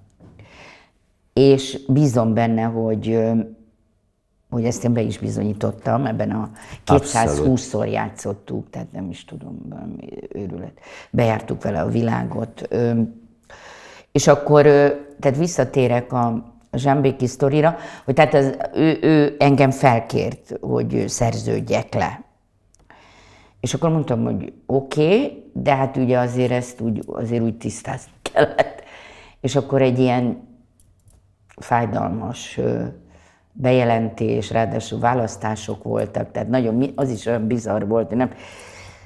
És bízom benne, hogy, hogy ezt én be is bizonyítottam, ebben a 220-szor játszottuk, tehát nem is tudom, valami őrület. Bejártuk vele a világot. És akkor, tehát visszatérek a, a Zsámbéki sztorira, hogy tehát az, ő, ő engem felkért, hogy szerződjek le. És akkor mondtam, hogy oké, okay, de hát ugye azért ezt úgy, azért úgy tisztázni kellett. És akkor egy ilyen fájdalmas bejelentés, ráadásul választások voltak, tehát nagyon, az is olyan bizarr volt, hogy nem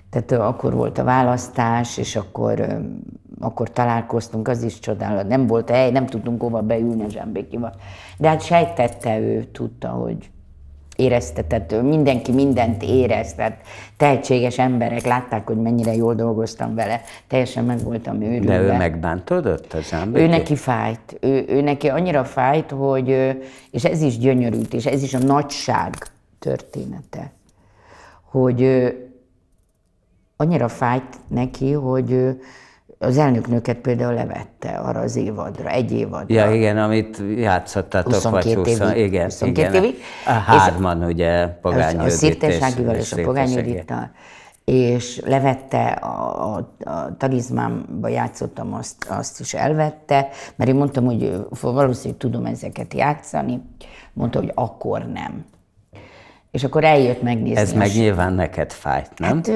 tehát akkor volt a választás, és akkor, akkor találkoztunk, az is csodálat. Nem volt hely, nem tudtunk hova beülni a zsámbékiba. De hát sejtette ő, tudta, hogy éreztetett, ő mindenki mindent tehát Tehetséges emberek látták, hogy mennyire jól dolgoztam vele. Teljesen meg voltam őrülve. De ő megbántodott az ember. Ő neki fájt. Ő, ő neki annyira fájt, hogy, és ez is gyönyörült, és ez is a nagyság története, hogy annyira fájt neki, hogy az elnöknőket például levette arra az évadra, egy évadra. Ja, igen, amit játszottatok, 22 vagy 20, évig, igen, 22 igen. évig. A hárman, ugye, Pogány A szirtenságival és a Pogány és levette, a, a, a talizmámba játszottam, azt, azt is elvette, mert én mondtam, hogy valószínűleg tudom ezeket játszani, mondta, hogy akkor nem. És akkor eljött megnézni. Ez meg nyilván neked fájt, nem? Hát,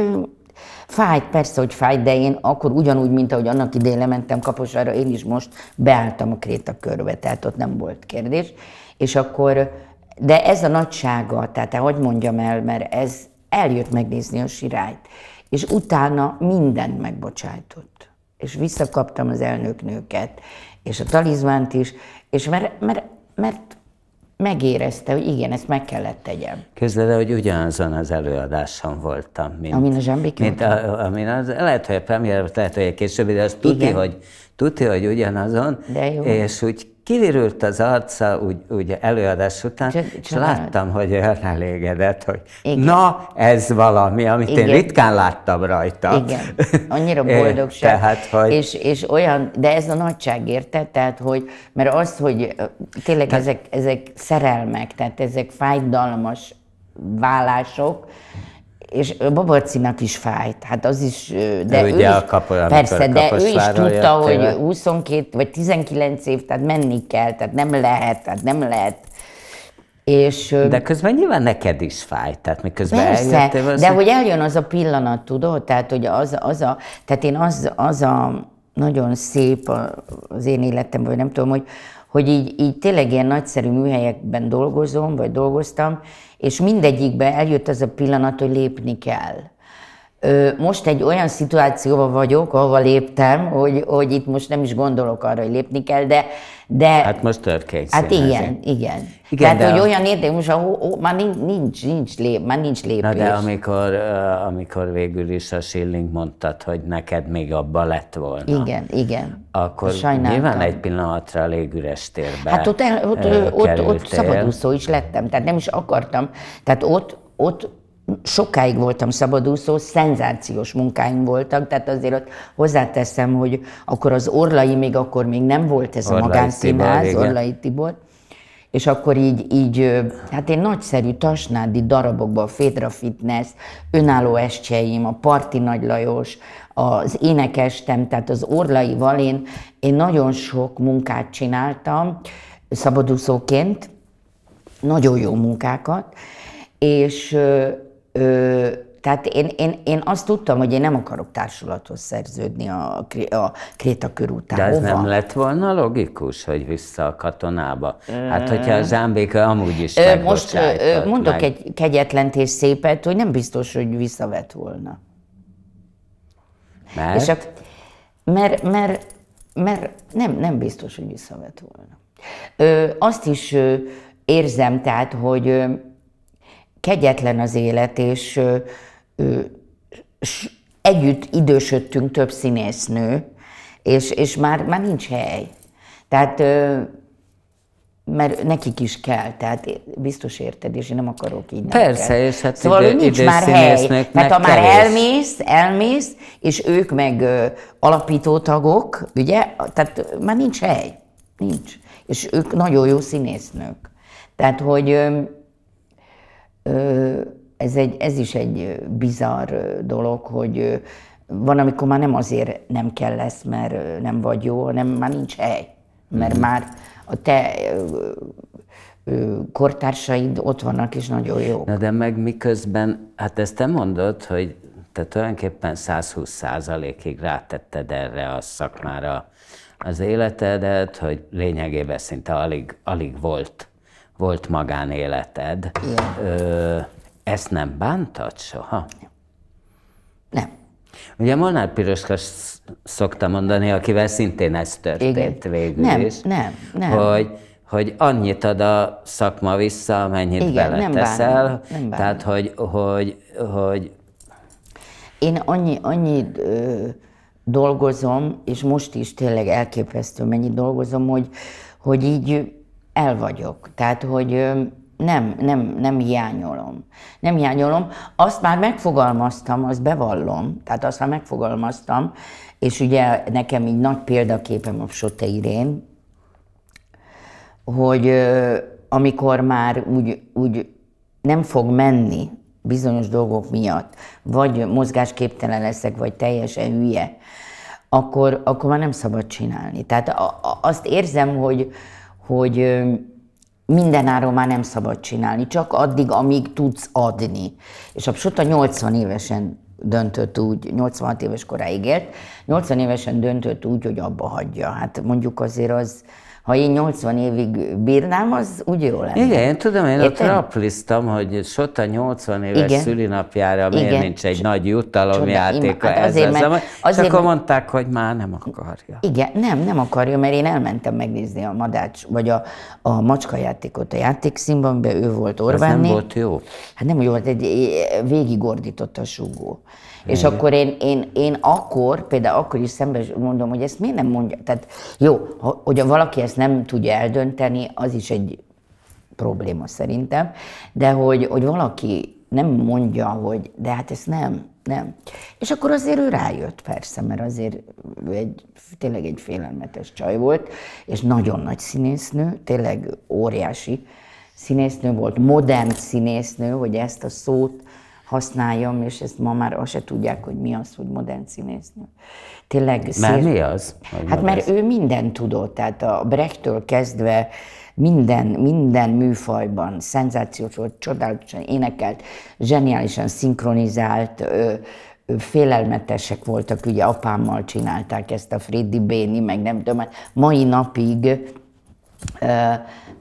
Fájt, persze, hogy fájt, de én akkor ugyanúgy, mint ahogy annak idén lementem kaposára, én is most beálltam a kréta körbe, tehát ott nem volt kérdés. És akkor, de ez a nagysága, tehát hogy mondjam el, mert ez eljött megnézni a sirályt, és utána mindent megbocsájtott. És visszakaptam az elnöknőket, és a talizmánt is, és mert, mert, mert megérezte, hogy igen, ezt meg kellett tegyem. Közled, hogy ugyanazon az előadáson voltam, mint, amin a zsambik Mint a, amin az, lehet, hogy a premier, lehet, hogy a később, de azt tudni, hogy, tudni, hogy ugyanazon, de jó. és úgy kivirült az arca úgy, úgy előadás után, Csak, és láttam, hogy olyan elégedett, hogy Igen. na, ez valami, amit Igen. én ritkán láttam rajta. Igen, annyira boldogság. tehát, hogy... és, és olyan, de ez a nagyság érte, tehát, hogy, mert az, hogy tényleg tehát... ezek, ezek szerelmek, tehát ezek fájdalmas vállások, és Babacinak is fájt, hát az is, de ő, ő ugye is, kapor, persze, de ő is tudta, jött, hogy 22 vagy 19 év, tehát menni kell, tehát nem lehet, tehát nem lehet. És, de közben nyilván neked is fáj, tehát miközben persze, eljöttél. az. de hogy eljön az a pillanat, tudod, tehát hogy az, az a, tehát én az, az a nagyon szép az én életem, vagy nem tudom, hogy, hogy így, így tényleg ilyen nagyszerű műhelyekben dolgozom, vagy dolgoztam, és mindegyikbe eljött ez a pillanat, hogy lépni kell. Most egy olyan szituációban vagyok, ahova léptem, hogy, hogy itt most nem is gondolok arra, hogy lépni kell, de de, hát most törkény Hát igen, igen. igen Tehát, hogy a... olyan érdemes, ahol ó, már nincs, nincs, nincs, lép, már nincs lépés. Na de amikor, amikor végül is a Schilling mondtad, hogy neked még abba lett volna. Igen, igen. Akkor Sajnáltam. nyilván egy pillanatra légüres térbe Hát ott, el, ott, ott, ott, ott szabadúszó is lettem, tehát nem is akartam. Tehát ott, ott sokáig voltam szabadúszó, szenzációs munkáim voltak, tehát azért ott hozzáteszem, hogy akkor az Orlai még akkor még nem volt ez a magánszínház, Tibor, Orlai Tibor, és akkor így, így, hát én nagyszerű tasnádi darabokban, Fédra Fitness, önálló estjeim, a Parti Nagy Lajos, az énekestem, tehát az Orlaival én, én nagyon sok munkát csináltam szabadúszóként, nagyon jó munkákat, és Ö, tehát én, én, én azt tudtam, hogy én nem akarok társulathoz szerződni a, a Kréta körútán. De ez Hova? nem lett volna logikus, hogy vissza a katonába? Hát, hogyha a zsámbéka amúgy is ö, Most ö, mondok meg. egy kegyetlent és szépet, hogy nem biztos, hogy visszavett volna. Mert? És a, hát, mert, mert, mert nem, nem biztos, hogy visszavett volna. Ö, azt is ö, érzem, tehát, hogy... Ö, kegyetlen az élet, és ö, ö, együtt idősödtünk több színésznő, és, és már, már nincs hely. Tehát, ö, mert nekik is kell, tehát biztos érted, és én nem akarok így. Persze, és hát szóval ide, nincs már hely. Mert ha már kevés. elmész, elmész, és ők meg ö, alapító tagok, ugye, tehát már nincs hely. Nincs. És ők nagyon jó színésznők. Tehát, hogy ez, egy, ez is egy bizarr dolog, hogy van, amikor már nem azért nem kell lesz, mert nem vagy jó, hanem már nincs hely. Mert mm már a te kortársaid ott vannak, és nagyon jók. Na de meg miközben, hát ezt te mondod, hogy te tulajdonképpen 120%-ig rátetted erre a szakmára az életedet, hogy lényegében szinte alig, alig volt volt magánéleted. Igen. Ö, ezt nem bántad soha? Nem. Ugye Molnár Piroska szokta mondani, akivel szintén ez történt Igen. végül nem, is. Nem, nem, hogy, hogy annyit ad a szakma vissza, amennyit Igen, beleteszel. Nem bánom, nem bánom. Tehát, hogy, hogy, hogy... Én annyi, annyi ö, dolgozom, és most is tényleg elképesztő mennyit dolgozom, hogy, hogy így el vagyok. Tehát, hogy nem, nem, nem hiányolom. Nem hiányolom. Azt már megfogalmaztam, azt bevallom, tehát azt már megfogalmaztam, és ugye nekem így nagy példaképem a Sote Irén, hogy amikor már úgy, úgy nem fog menni bizonyos dolgok miatt, vagy mozgásképtelen leszek, vagy teljesen hülye, akkor, akkor már nem szabad csinálni. Tehát a, a, azt érzem, hogy, hogy mindenáron már nem szabad csinálni, csak addig, amíg tudsz adni. És a Psuta 80 évesen döntött úgy, 86 éves koráig élt, 80 évesen döntött úgy, hogy abba hagyja. Hát mondjuk azért az, ha én 80 évig bírnám, az úgy jó lenne. Igen, én tudom, én Értem? ott rapliztam, hogy Sota 80 éves Igen. szülinapjára miért Igen. nincs egy Cs- nagy jutalomjátéka hát ez azért, mert, azért, És akkor mondták, hogy már nem akarja. Igen, nem, nem akarja, mert én elmentem megnézni a madács, vagy a, a macska játékot, a játékszínban, ő volt Orbán. Ez nem volt jó. Hát nem jó, volt, egy, végigordított a súgó. És akkor én, én, én akkor, például akkor is szembe, mondom, hogy ezt miért nem mondja. Tehát jó, hogyha valaki ezt nem tudja eldönteni, az is egy probléma szerintem, de hogy, hogy valaki nem mondja, hogy de hát ez nem, nem. És akkor azért ő rájött persze, mert azért egy, tényleg egy félelmetes csaj volt, és nagyon nagy színésznő, tényleg óriási színésznő volt, modern színésznő, hogy ezt a szót használjam, és ezt ma már azt se tudják, hogy mi az, hogy modern színésznő. Tényleg szél... Mert mi az? Hát mert ő minden tudott, tehát a Brechtől kezdve minden, minden műfajban szenzációs volt, csodálatosan énekelt, zseniálisan szinkronizált, ő, félelmetesek voltak, ugye apámmal csinálták ezt a Freddy Béni, meg nem tudom, hát mai napig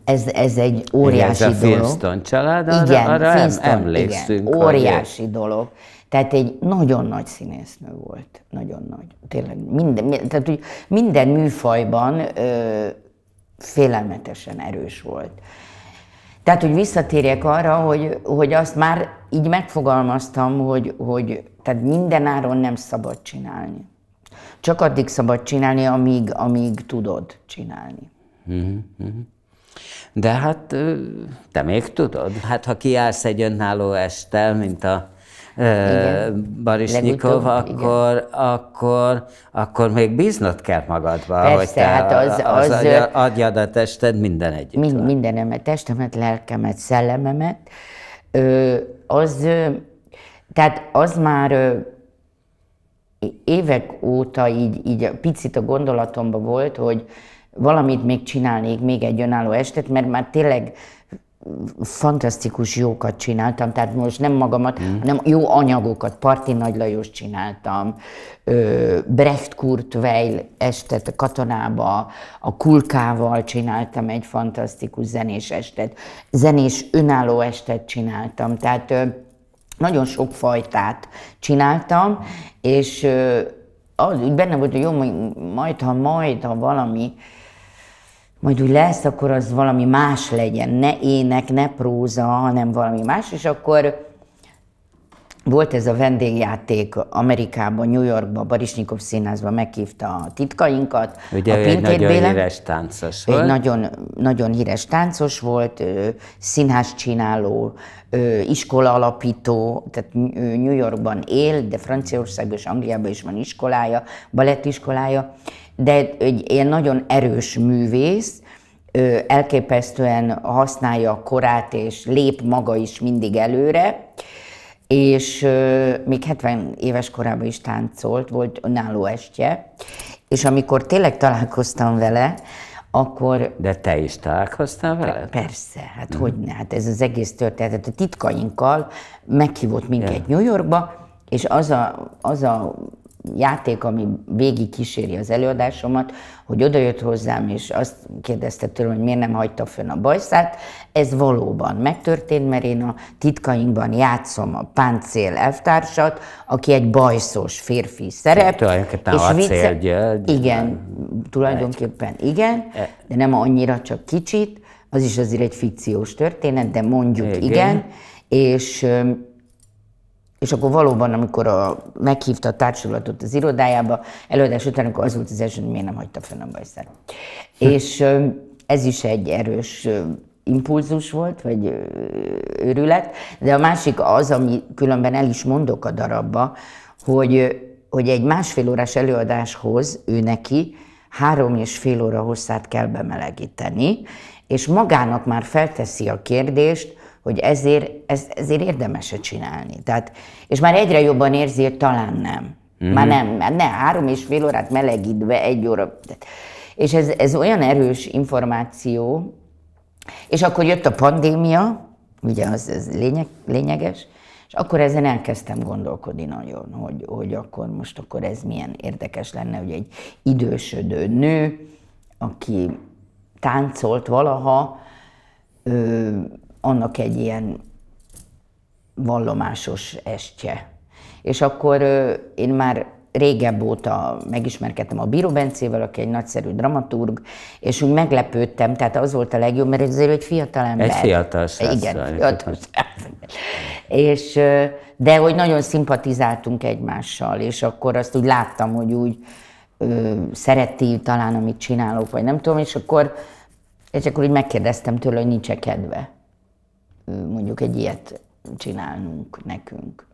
ez, ez egy óriási igen, ez a dolog. Finston család, arra, igen, arra Finston, emlékszünk. Igen, óriási hogy... dolog. Tehát egy nagyon nagy színésznő volt, nagyon nagy. Tényleg minden, tehát, hogy minden műfajban ö, félelmetesen erős volt. Tehát, hogy visszatérjek arra, hogy, hogy azt már így megfogalmaztam, hogy, hogy tehát mindenáron nem szabad csinálni. Csak addig szabad csinálni, amíg, amíg tudod csinálni. Mm-hmm. De hát te még tudod. Hát ha kiállsz egy önálló estel, mint a igen. Barisnyikov, akkor, igen. akkor, akkor még bíznod kell magadba, Persze, hogy te hát az, az, az adjad a tested minden együtt. Mind, mindenemet, testemet, lelkemet, szellememet. Ö, az, tehát az már évek óta így, így picit a gondolatomban volt, hogy valamit még csinálnék, még egy önálló estet, mert már tényleg fantasztikus jókat csináltam, tehát most nem magamat, mm. hanem jó anyagokat, Parti Nagy Lajos csináltam, Brecht Kurt Weil estet a katonába, a Kulkával csináltam egy fantasztikus zenés estet, zenés önálló estet csináltam, tehát nagyon sok fajtát csináltam, és az úgy benne volt, hogy jó, majd ha majd, ha valami, majd úgy lesz, akkor az valami más legyen, ne ének, ne próza, hanem valami más, és akkor volt ez a vendégjáték Amerikában, New Yorkban, Barisnyikov színházban meghívta a titkainkat. Ugye a ő egy nagyon Bélem, híres táncos volt. Egy nagyon, nagyon híres táncos volt, színház csináló, iskola alapító, tehát New Yorkban él, de Franciaországban és Angliában is van iskolája, balettiskolája, de egy ilyen nagyon erős művész, elképesztően használja a korát, és lép maga is mindig előre, és még 70 éves korában is táncolt, volt önálló estje, és amikor tényleg találkoztam vele, akkor... De te is találkoztál vele? Persze, hát hmm. hogy ne, hát ez az egész történet. A titkainkkal meghívott minket yeah. New Yorkba, és az a, az a játék, ami végig kíséri az előadásomat, hogy odajött hozzám, és azt kérdezte tőlem, hogy miért nem hagyta fönn a bajszát. Ez valóban megtörtént, mert én a titkainkban játszom a páncél elvtársat, aki egy bajszos férfi szerep. Tulajdonképpen és a vicce... Igen, tulajdonképpen igen, e- de nem annyira, csak kicsit. Az is azért egy fikciós történet, de mondjuk igen. igen és és akkor valóban, amikor a, meghívta a társulatot az irodájába, előadás után, akkor az volt az első, hogy miért nem hagyta fel a bajszát. Hm. És ez is egy erős impulzus volt, vagy őrület, de a másik az, ami különben el is mondok a darabba, hogy, hogy egy másfél órás előadáshoz ő neki három és fél óra hosszát kell bemelegíteni, és magának már felteszi a kérdést, hogy ezért, ez, ezért érdemes -e csinálni. Tehát, és már egyre jobban érzi, hogy talán nem. Mm-hmm. Már mhm. nem, mert ne, három és fél órát melegítve, egy óra. És ez, ez olyan erős információ, és akkor jött a pandémia, ugye az, az lényeg, lényeges, és akkor ezen elkezdtem gondolkodni nagyon, hogy, hogy akkor most akkor ez milyen érdekes lenne, hogy egy idősödő nő, aki táncolt valaha, annak egy ilyen vallomásos estje. És akkor én már régebb óta megismerkedtem a Bíró Bencével, aki egy nagyszerű dramaturg, és úgy meglepődtem, tehát az volt a legjobb, mert ez egy fiatal ember. Egy fiatal srác. Igen, fiatal És, de hogy nagyon szimpatizáltunk egymással, és akkor azt úgy láttam, hogy úgy ö, szereti talán, amit csinálok, vagy nem tudom, és akkor, és akkor úgy megkérdeztem tőle, hogy nincs-e kedve mondjuk egy ilyet csinálnunk nekünk.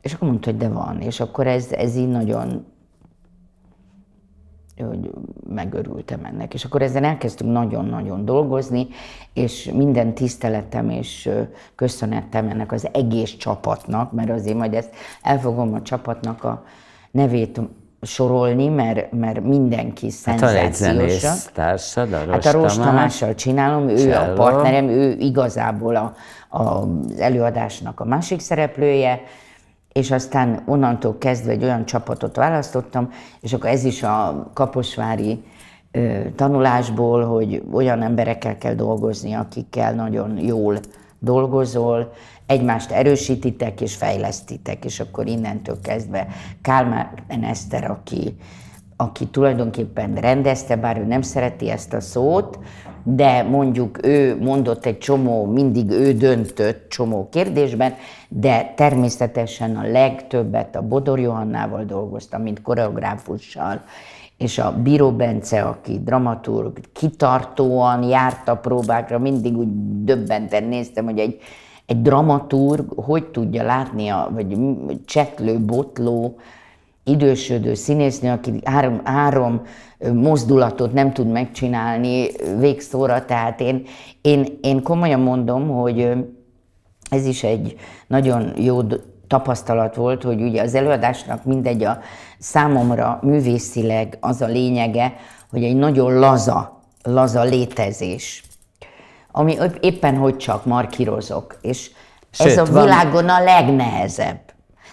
És akkor mondta, hogy de van, és akkor ez, ez így nagyon hogy megörültem ennek. És akkor ezen elkezdtünk nagyon-nagyon dolgozni, és minden tiszteletem és köszönettem ennek az egész csapatnak, mert azért majd ezt elfogom a csapatnak a nevét sorolni, mert, mert mindenki hát, szenzációs. Hát a társad, a Rost Hát Tamással csinálom, ő Csello. a partnerem, ő igazából a, a, az előadásnak a másik szereplője, és aztán onnantól kezdve egy olyan csapatot választottam, és akkor ez is a kaposvári ö, tanulásból, hogy olyan emberekkel kell dolgozni, akikkel nagyon jól dolgozol, egymást erősítitek és fejlesztitek, és akkor innentől kezdve Kálmán Eszter, aki, aki tulajdonképpen rendezte, bár ő nem szereti ezt a szót, de mondjuk ő mondott egy csomó, mindig ő döntött csomó kérdésben, de természetesen a legtöbbet a Bodor Johannával dolgoztam, mint koreográfussal, és a Bíró Bence, aki dramaturg, kitartóan járt a próbákra, mindig úgy döbbenten néztem, hogy egy egy dramaturg hogy tudja látni, a, vagy csetlő, botló, idősödő színésznő, aki három, három mozdulatot nem tud megcsinálni végszóra, tehát én, én, én komolyan mondom, hogy ez is egy nagyon jó tapasztalat volt, hogy ugye az előadásnak mindegy a számomra művészileg az a lényege, hogy egy nagyon laza, laza létezés ami éppen hogy csak markírozok, és Sőt, ez a van... világon a legnehezebb.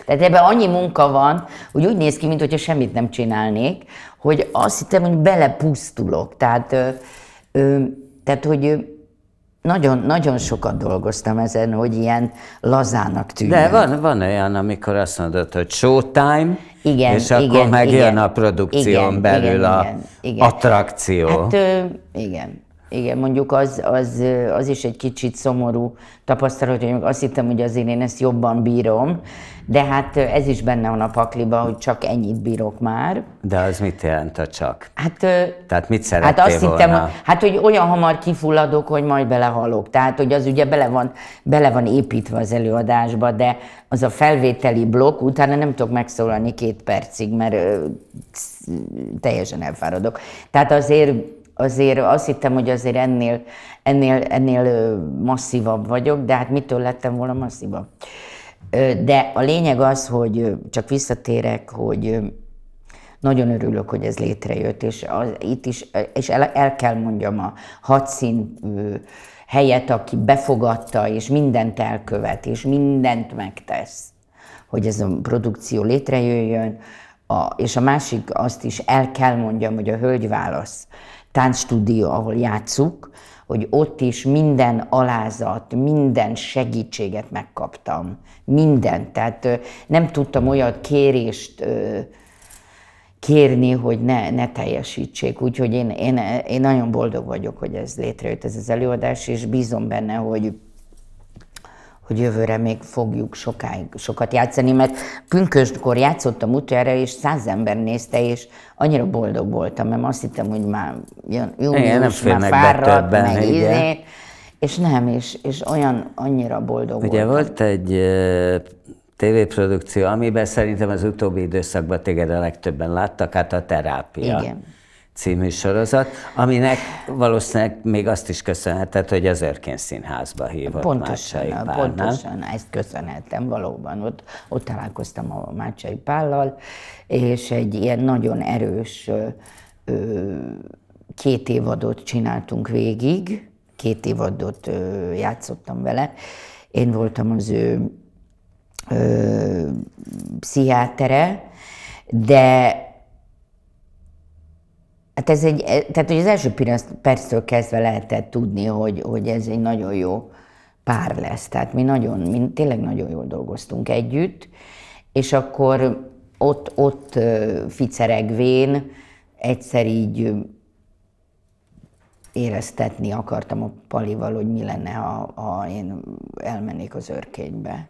Tehát ebben annyi munka van, hogy úgy néz ki, mintha semmit nem csinálnék, hogy azt hittem, hogy belepusztulok. Tehát, ö, ö, tehát hogy nagyon, nagyon sokat dolgoztam ezen, hogy ilyen lazának tűnjön. De van, van olyan, amikor azt mondod, hogy showtime, igen, és akkor igen, megjön igen, a produkción igen, belül igen, a igen, igen. attrakció. Hát, ö, igen. Igen, mondjuk az, az, az is egy kicsit szomorú tapasztalat, hogy azt hittem, hogy azért én ezt jobban bírom, de hát ez is benne van a pakliba, hogy csak ennyit bírok már. De az mit jelent a csak? Hát, Tehát mit hát szerettél hát azt volna? Hittem, hát, hogy olyan hamar kifulladok, hogy majd belehalok. Tehát, hogy az ugye bele van, bele van építve az előadásba, de az a felvételi blokk, utána nem tudok megszólalni két percig, mert teljesen elfáradok. Tehát azért azért azt hittem, hogy azért ennél, ennél, ennél masszívabb vagyok, de hát mitől lettem volna masszívabb? De a lényeg az, hogy csak visszatérek, hogy nagyon örülök, hogy ez létrejött, és az, itt is, és el, el kell mondjam a hadszín helyet, aki befogadta, és mindent elkövet, és mindent megtesz, hogy ez a produkció létrejöjjön, a, és a másik azt is el kell mondjam, hogy a hölgyválasz táncstúdió, ahol játszuk, hogy ott is minden alázat, minden segítséget megkaptam. Minden. Tehát nem tudtam olyan kérést kérni, hogy ne, ne teljesítsék. Úgyhogy én, én, én nagyon boldog vagyok, hogy ez létrejött ez az előadás, és bízom benne, hogy hogy jövőre még fogjuk sokáig, sokat játszani, mert pünkösdkor játszottam utoljára, és száz ember nézte, és annyira boldog voltam, mert azt hittem, hogy már jön, június, igen, nem már fáradt, többen, meg ízét, és nem, és, és olyan annyira boldog Ugye voltam. volt egy tévéprodukció, amiben szerintem az utóbbi időszakban téged a legtöbben láttak, hát a terápia. Igen című sorozat, aminek valószínűleg még azt is köszönheted, hogy az Örkén Színházba hívott pontosan, Pál, Pontosan, nem? ezt köszönhetem valóban. Ott, ott találkoztam a Mácsai Pállal, és egy ilyen nagyon erős ö, két évadot csináltunk végig, két évadot ö, játszottam vele. Én voltam az ő ö, pszichiátere, de Hát ez egy, e, tehát hogy az első perctől kezdve lehetett tudni, hogy, hogy ez egy nagyon jó pár lesz. Tehát mi nagyon, mi tényleg nagyon jól dolgoztunk együtt, és akkor ott, ott ficeregvén egyszer így éreztetni akartam a Palival, hogy mi lenne, ha, ha én elmennék az örkénybe.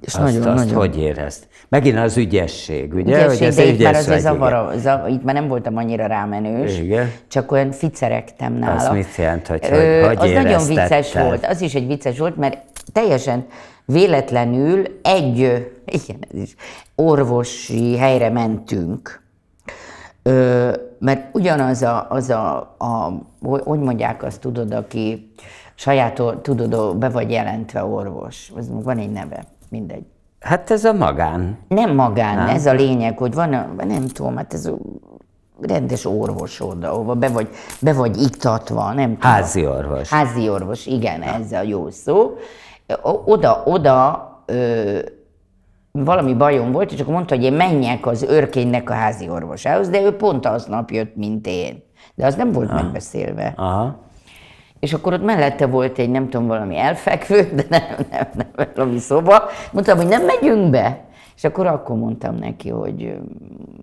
És azt, nagyon, azt nagyon. hogy érezt? Megint az ügyesség, ugye? Ügyesség, hogy ez de itt már azért zavar, itt már nem voltam annyira rámenős, Igen. csak olyan ficeregtem nála. Az mit jelent, hogy, hogy Ö, hogy Az nagyon vicces volt, az is egy vicces volt, mert teljesen véletlenül egy, igen, ez is, orvosi helyre mentünk. Ö, mert ugyanaz a, az a, a, hogy mondják azt, tudod, aki saját, tudod, be vagy jelentve orvos, az van egy neve mindegy. Hát ez a magán. Nem magán, nem? ez a lényeg, hogy van, a, nem tudom, hát ez a rendes orvos oda, ahova be vagy, be vagy iktatva, nem tudom. Házi orvos. Házi orvos, igen, ez a jó szó. Oda, oda ö, valami bajom volt, és akkor mondta, hogy én menjek az örkénynek a házi orvosához, de ő pont aznap jött, mint én. De az nem volt ja. megbeszélve. Aha és akkor ott mellette volt egy, nem tudom, valami elfekvő, de nem, nem, nem, valami szoba. Mondtam, hogy nem megyünk be. És akkor akkor mondtam neki, hogy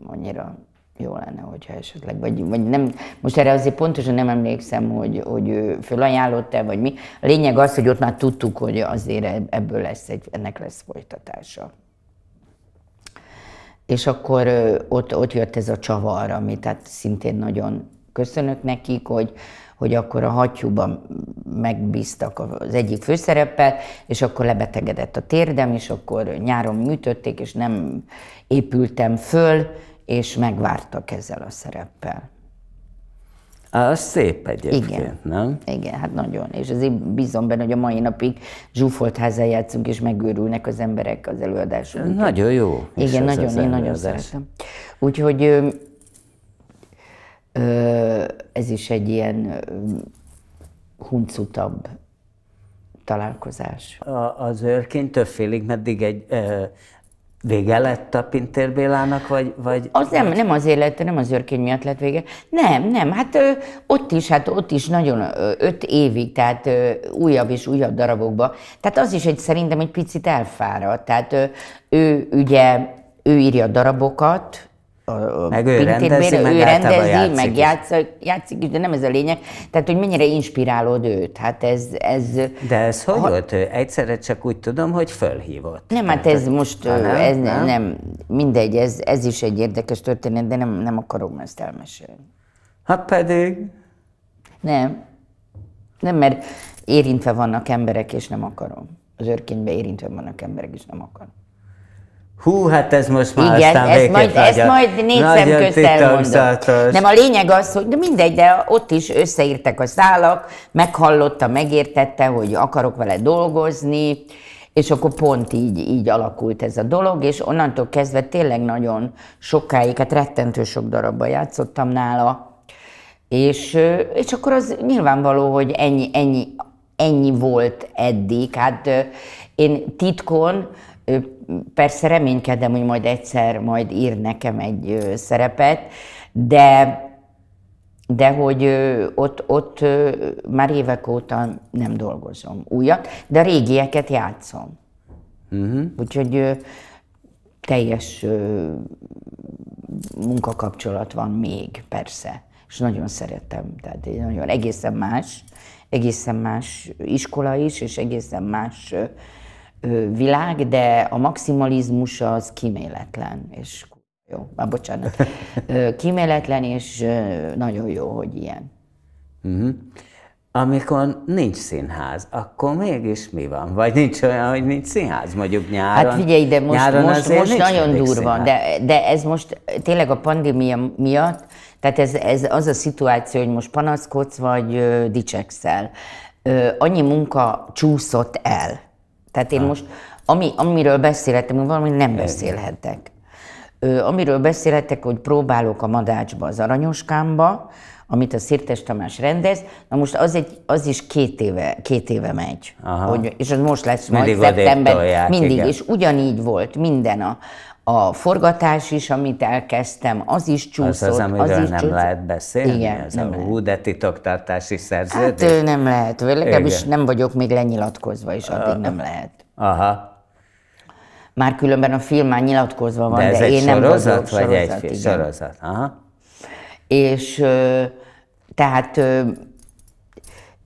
annyira jó lenne, hogyha esetleg, vagy, vagy nem, most erre azért pontosan nem emlékszem, hogy, hogy ő fölajánlott-e, vagy mi. A lényeg az, hogy ott már tudtuk, hogy azért ebből lesz egy, ennek lesz folytatása. És akkor ott, ott jött ez a csavar, amit hát szintén nagyon köszönök nekik, hogy, hogy akkor a hattyúban megbíztak az egyik főszereppel, és akkor lebetegedett a térdem, és akkor nyáron műtötték, és nem épültem föl, és megvártak ezzel a szereppel. A az szép egyébként, Igen. nem? Igen, hát nagyon. És azért bízom benne, hogy a mai napig zsúfolt házzal játszunk, és megőrülnek az emberek az előadásunkat. Nagyon jó. Igen, nagyon, én nagyon szeretem. Úgyhogy ez is egy ilyen huncutabb találkozás. A, az őrkénytől félig meddig egy ö, vége lett a Pintér Bélának, vagy... vagy az nem, nem az élet, nem az őrkény miatt lett vége. Nem, nem, hát ö, ott is, hát ott is nagyon ö, öt évig, tehát ö, újabb és újabb darabokba. Tehát az is egy szerintem egy picit elfáradt. Tehát ö, ő ugye, ő írja darabokat, meg ő rendezi, meg, ő rendezi, játszik meg játsza, játszik is, de nem ez a lényeg. Tehát, hogy mennyire inspirálod őt, hát ez... ez de ez hogy volt? Egyszerre csak úgy tudom, hogy fölhívott. Nem, hát ez most, ha, nem, ez nem? nem, mindegy, ez, ez is egy érdekes történet, de nem, nem akarom ezt elmesélni. Hát pedig... Nem. Nem, mert érintve vannak emberek, és nem akarom. Az örkénybe érintve vannak emberek, és nem akarom. Hú, hát ez most már Igen, aztán ez majd, ez majd négy Nagyon szem közt elmondom. Nem, a lényeg az, hogy de mindegy, de ott is összeírtak a szálak, meghallotta, megértette, hogy akarok vele dolgozni, és akkor pont így, így alakult ez a dolog, és onnantól kezdve tényleg nagyon sokáig, hát rettentő sok darabban játszottam nála, és, és akkor az nyilvánvaló, hogy ennyi, ennyi, ennyi volt eddig. Hát én titkon Persze reménykedem, hogy majd egyszer majd ír nekem egy szerepet, de de hogy ott, ott már évek óta nem dolgozom újat, de a régieket játszom. Uh-huh. Úgyhogy teljes munkakapcsolat van még, persze. És nagyon szeretem, tehát nagyon egészen más, egészen más iskola is, és egészen más világ, de a maximalizmus az kíméletlen, és jó, már bocsánat, kíméletlen, és nagyon jó, hogy ilyen. Uh-huh. Amikor nincs színház, akkor mégis mi van? Vagy nincs olyan, hogy nincs színház, mondjuk nyáron? Hát figyelj, de most, most, most nagyon durva, de, de ez most tényleg a pandémia miatt, tehát ez, ez az a szituáció, hogy most panaszkodsz, vagy ö, dicsekszel. Ö, annyi munka csúszott el, tehát én most, ami, amiről beszélhetem, valami nem beszélhetek. Ö, amiről beszélhetek, hogy próbálok a madácsba, az aranyoskámba, amit a Szirtes Tamás rendez. Na most az, egy, az is két éve, két éve megy, hogy, és az most lesz majd mindig szeptember. Mindig, igen. és ugyanígy volt minden a, a forgatás is, amit elkezdtem, az is csúszott. Az az, amiről az is nem csúszott. lehet beszélni? Igen, ez nem a lehet. Hú, de titoktartási hát, szerződés? Hát nem lehet, legalábbis nem vagyok még lenyilatkozva, és addig Aha. nem lehet. Aha. Már különben a film már nyilatkozva van, de, ez de egy én nem nem sorozat, vagy sorozat, egy Sorozat, aha. És tehát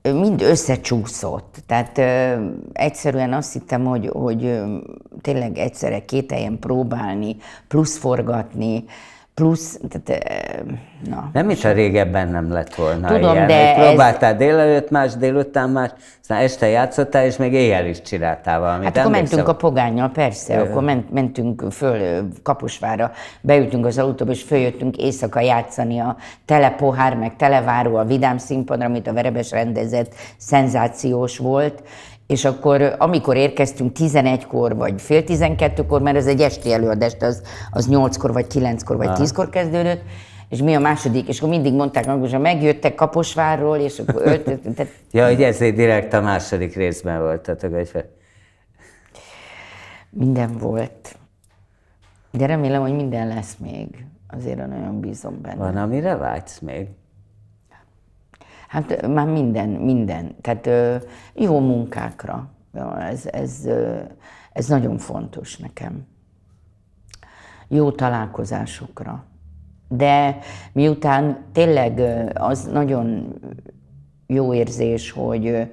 mind összecsúszott. Tehát ö, egyszerűen azt hittem, hogy, hogy ö, tényleg egyszerre két helyen próbálni, plusz forgatni, plusz, tehát, na. Nem, is a régebben nem lett volna Tudom, ilyen. de Hogy próbáltál ez... délelőtt más, délután más, aztán este játszottál, és még éjjel is csináltál valamit. Hát akkor mentünk a pogányjal, persze, Jö. akkor ment, mentünk föl kapusvára, beültünk az autóba, és följöttünk éjszaka játszani a telepohár, meg televáró, a vidám színpadra, amit a Verebes rendezett, szenzációs volt és akkor amikor érkeztünk 11-kor, vagy fél 12-kor, mert ez egy esti előadás, az, az 8-kor, vagy 9-kor, vagy 10-kor kezdődött, és mi a második, és akkor mindig mondták meg, hogy megjöttek Kaposvárról, és akkor öt, tehát... ja, hogy egy direkt a második részben volt, tehát hogy Minden volt. De remélem, hogy minden lesz még. Azért nagyon bízom benne. Van, amire vágysz még? hát már minden, minden. Tehát jó munkákra. Ez, ez, ez nagyon fontos nekem. Jó találkozásokra. De miután tényleg az nagyon jó érzés, hogy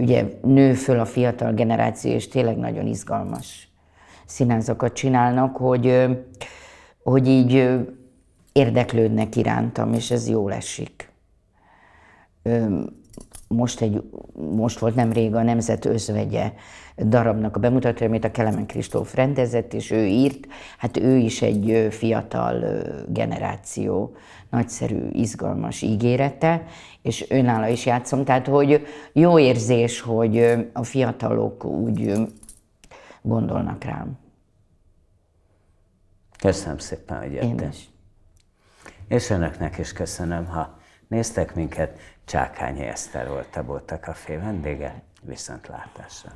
ugye nő föl a fiatal generáció, és tényleg nagyon izgalmas színházakat csinálnak, hogy, hogy így érdeklődnek irántam, és ez jól esik most, egy, most volt nemrég a Nemzet özvegye darabnak a bemutatója, amit a Kelemen Kristóf rendezett, és ő írt. Hát ő is egy fiatal generáció nagyszerű, izgalmas ígérete, és őnála is játszom. Tehát, hogy jó érzés, hogy a fiatalok úgy gondolnak rám. Köszönöm szépen, hogy jöttél. Én is. És önöknek is köszönöm, ha néztek minket. Csákányi Eszter volt a Bóta Café vendége, viszontlátásra!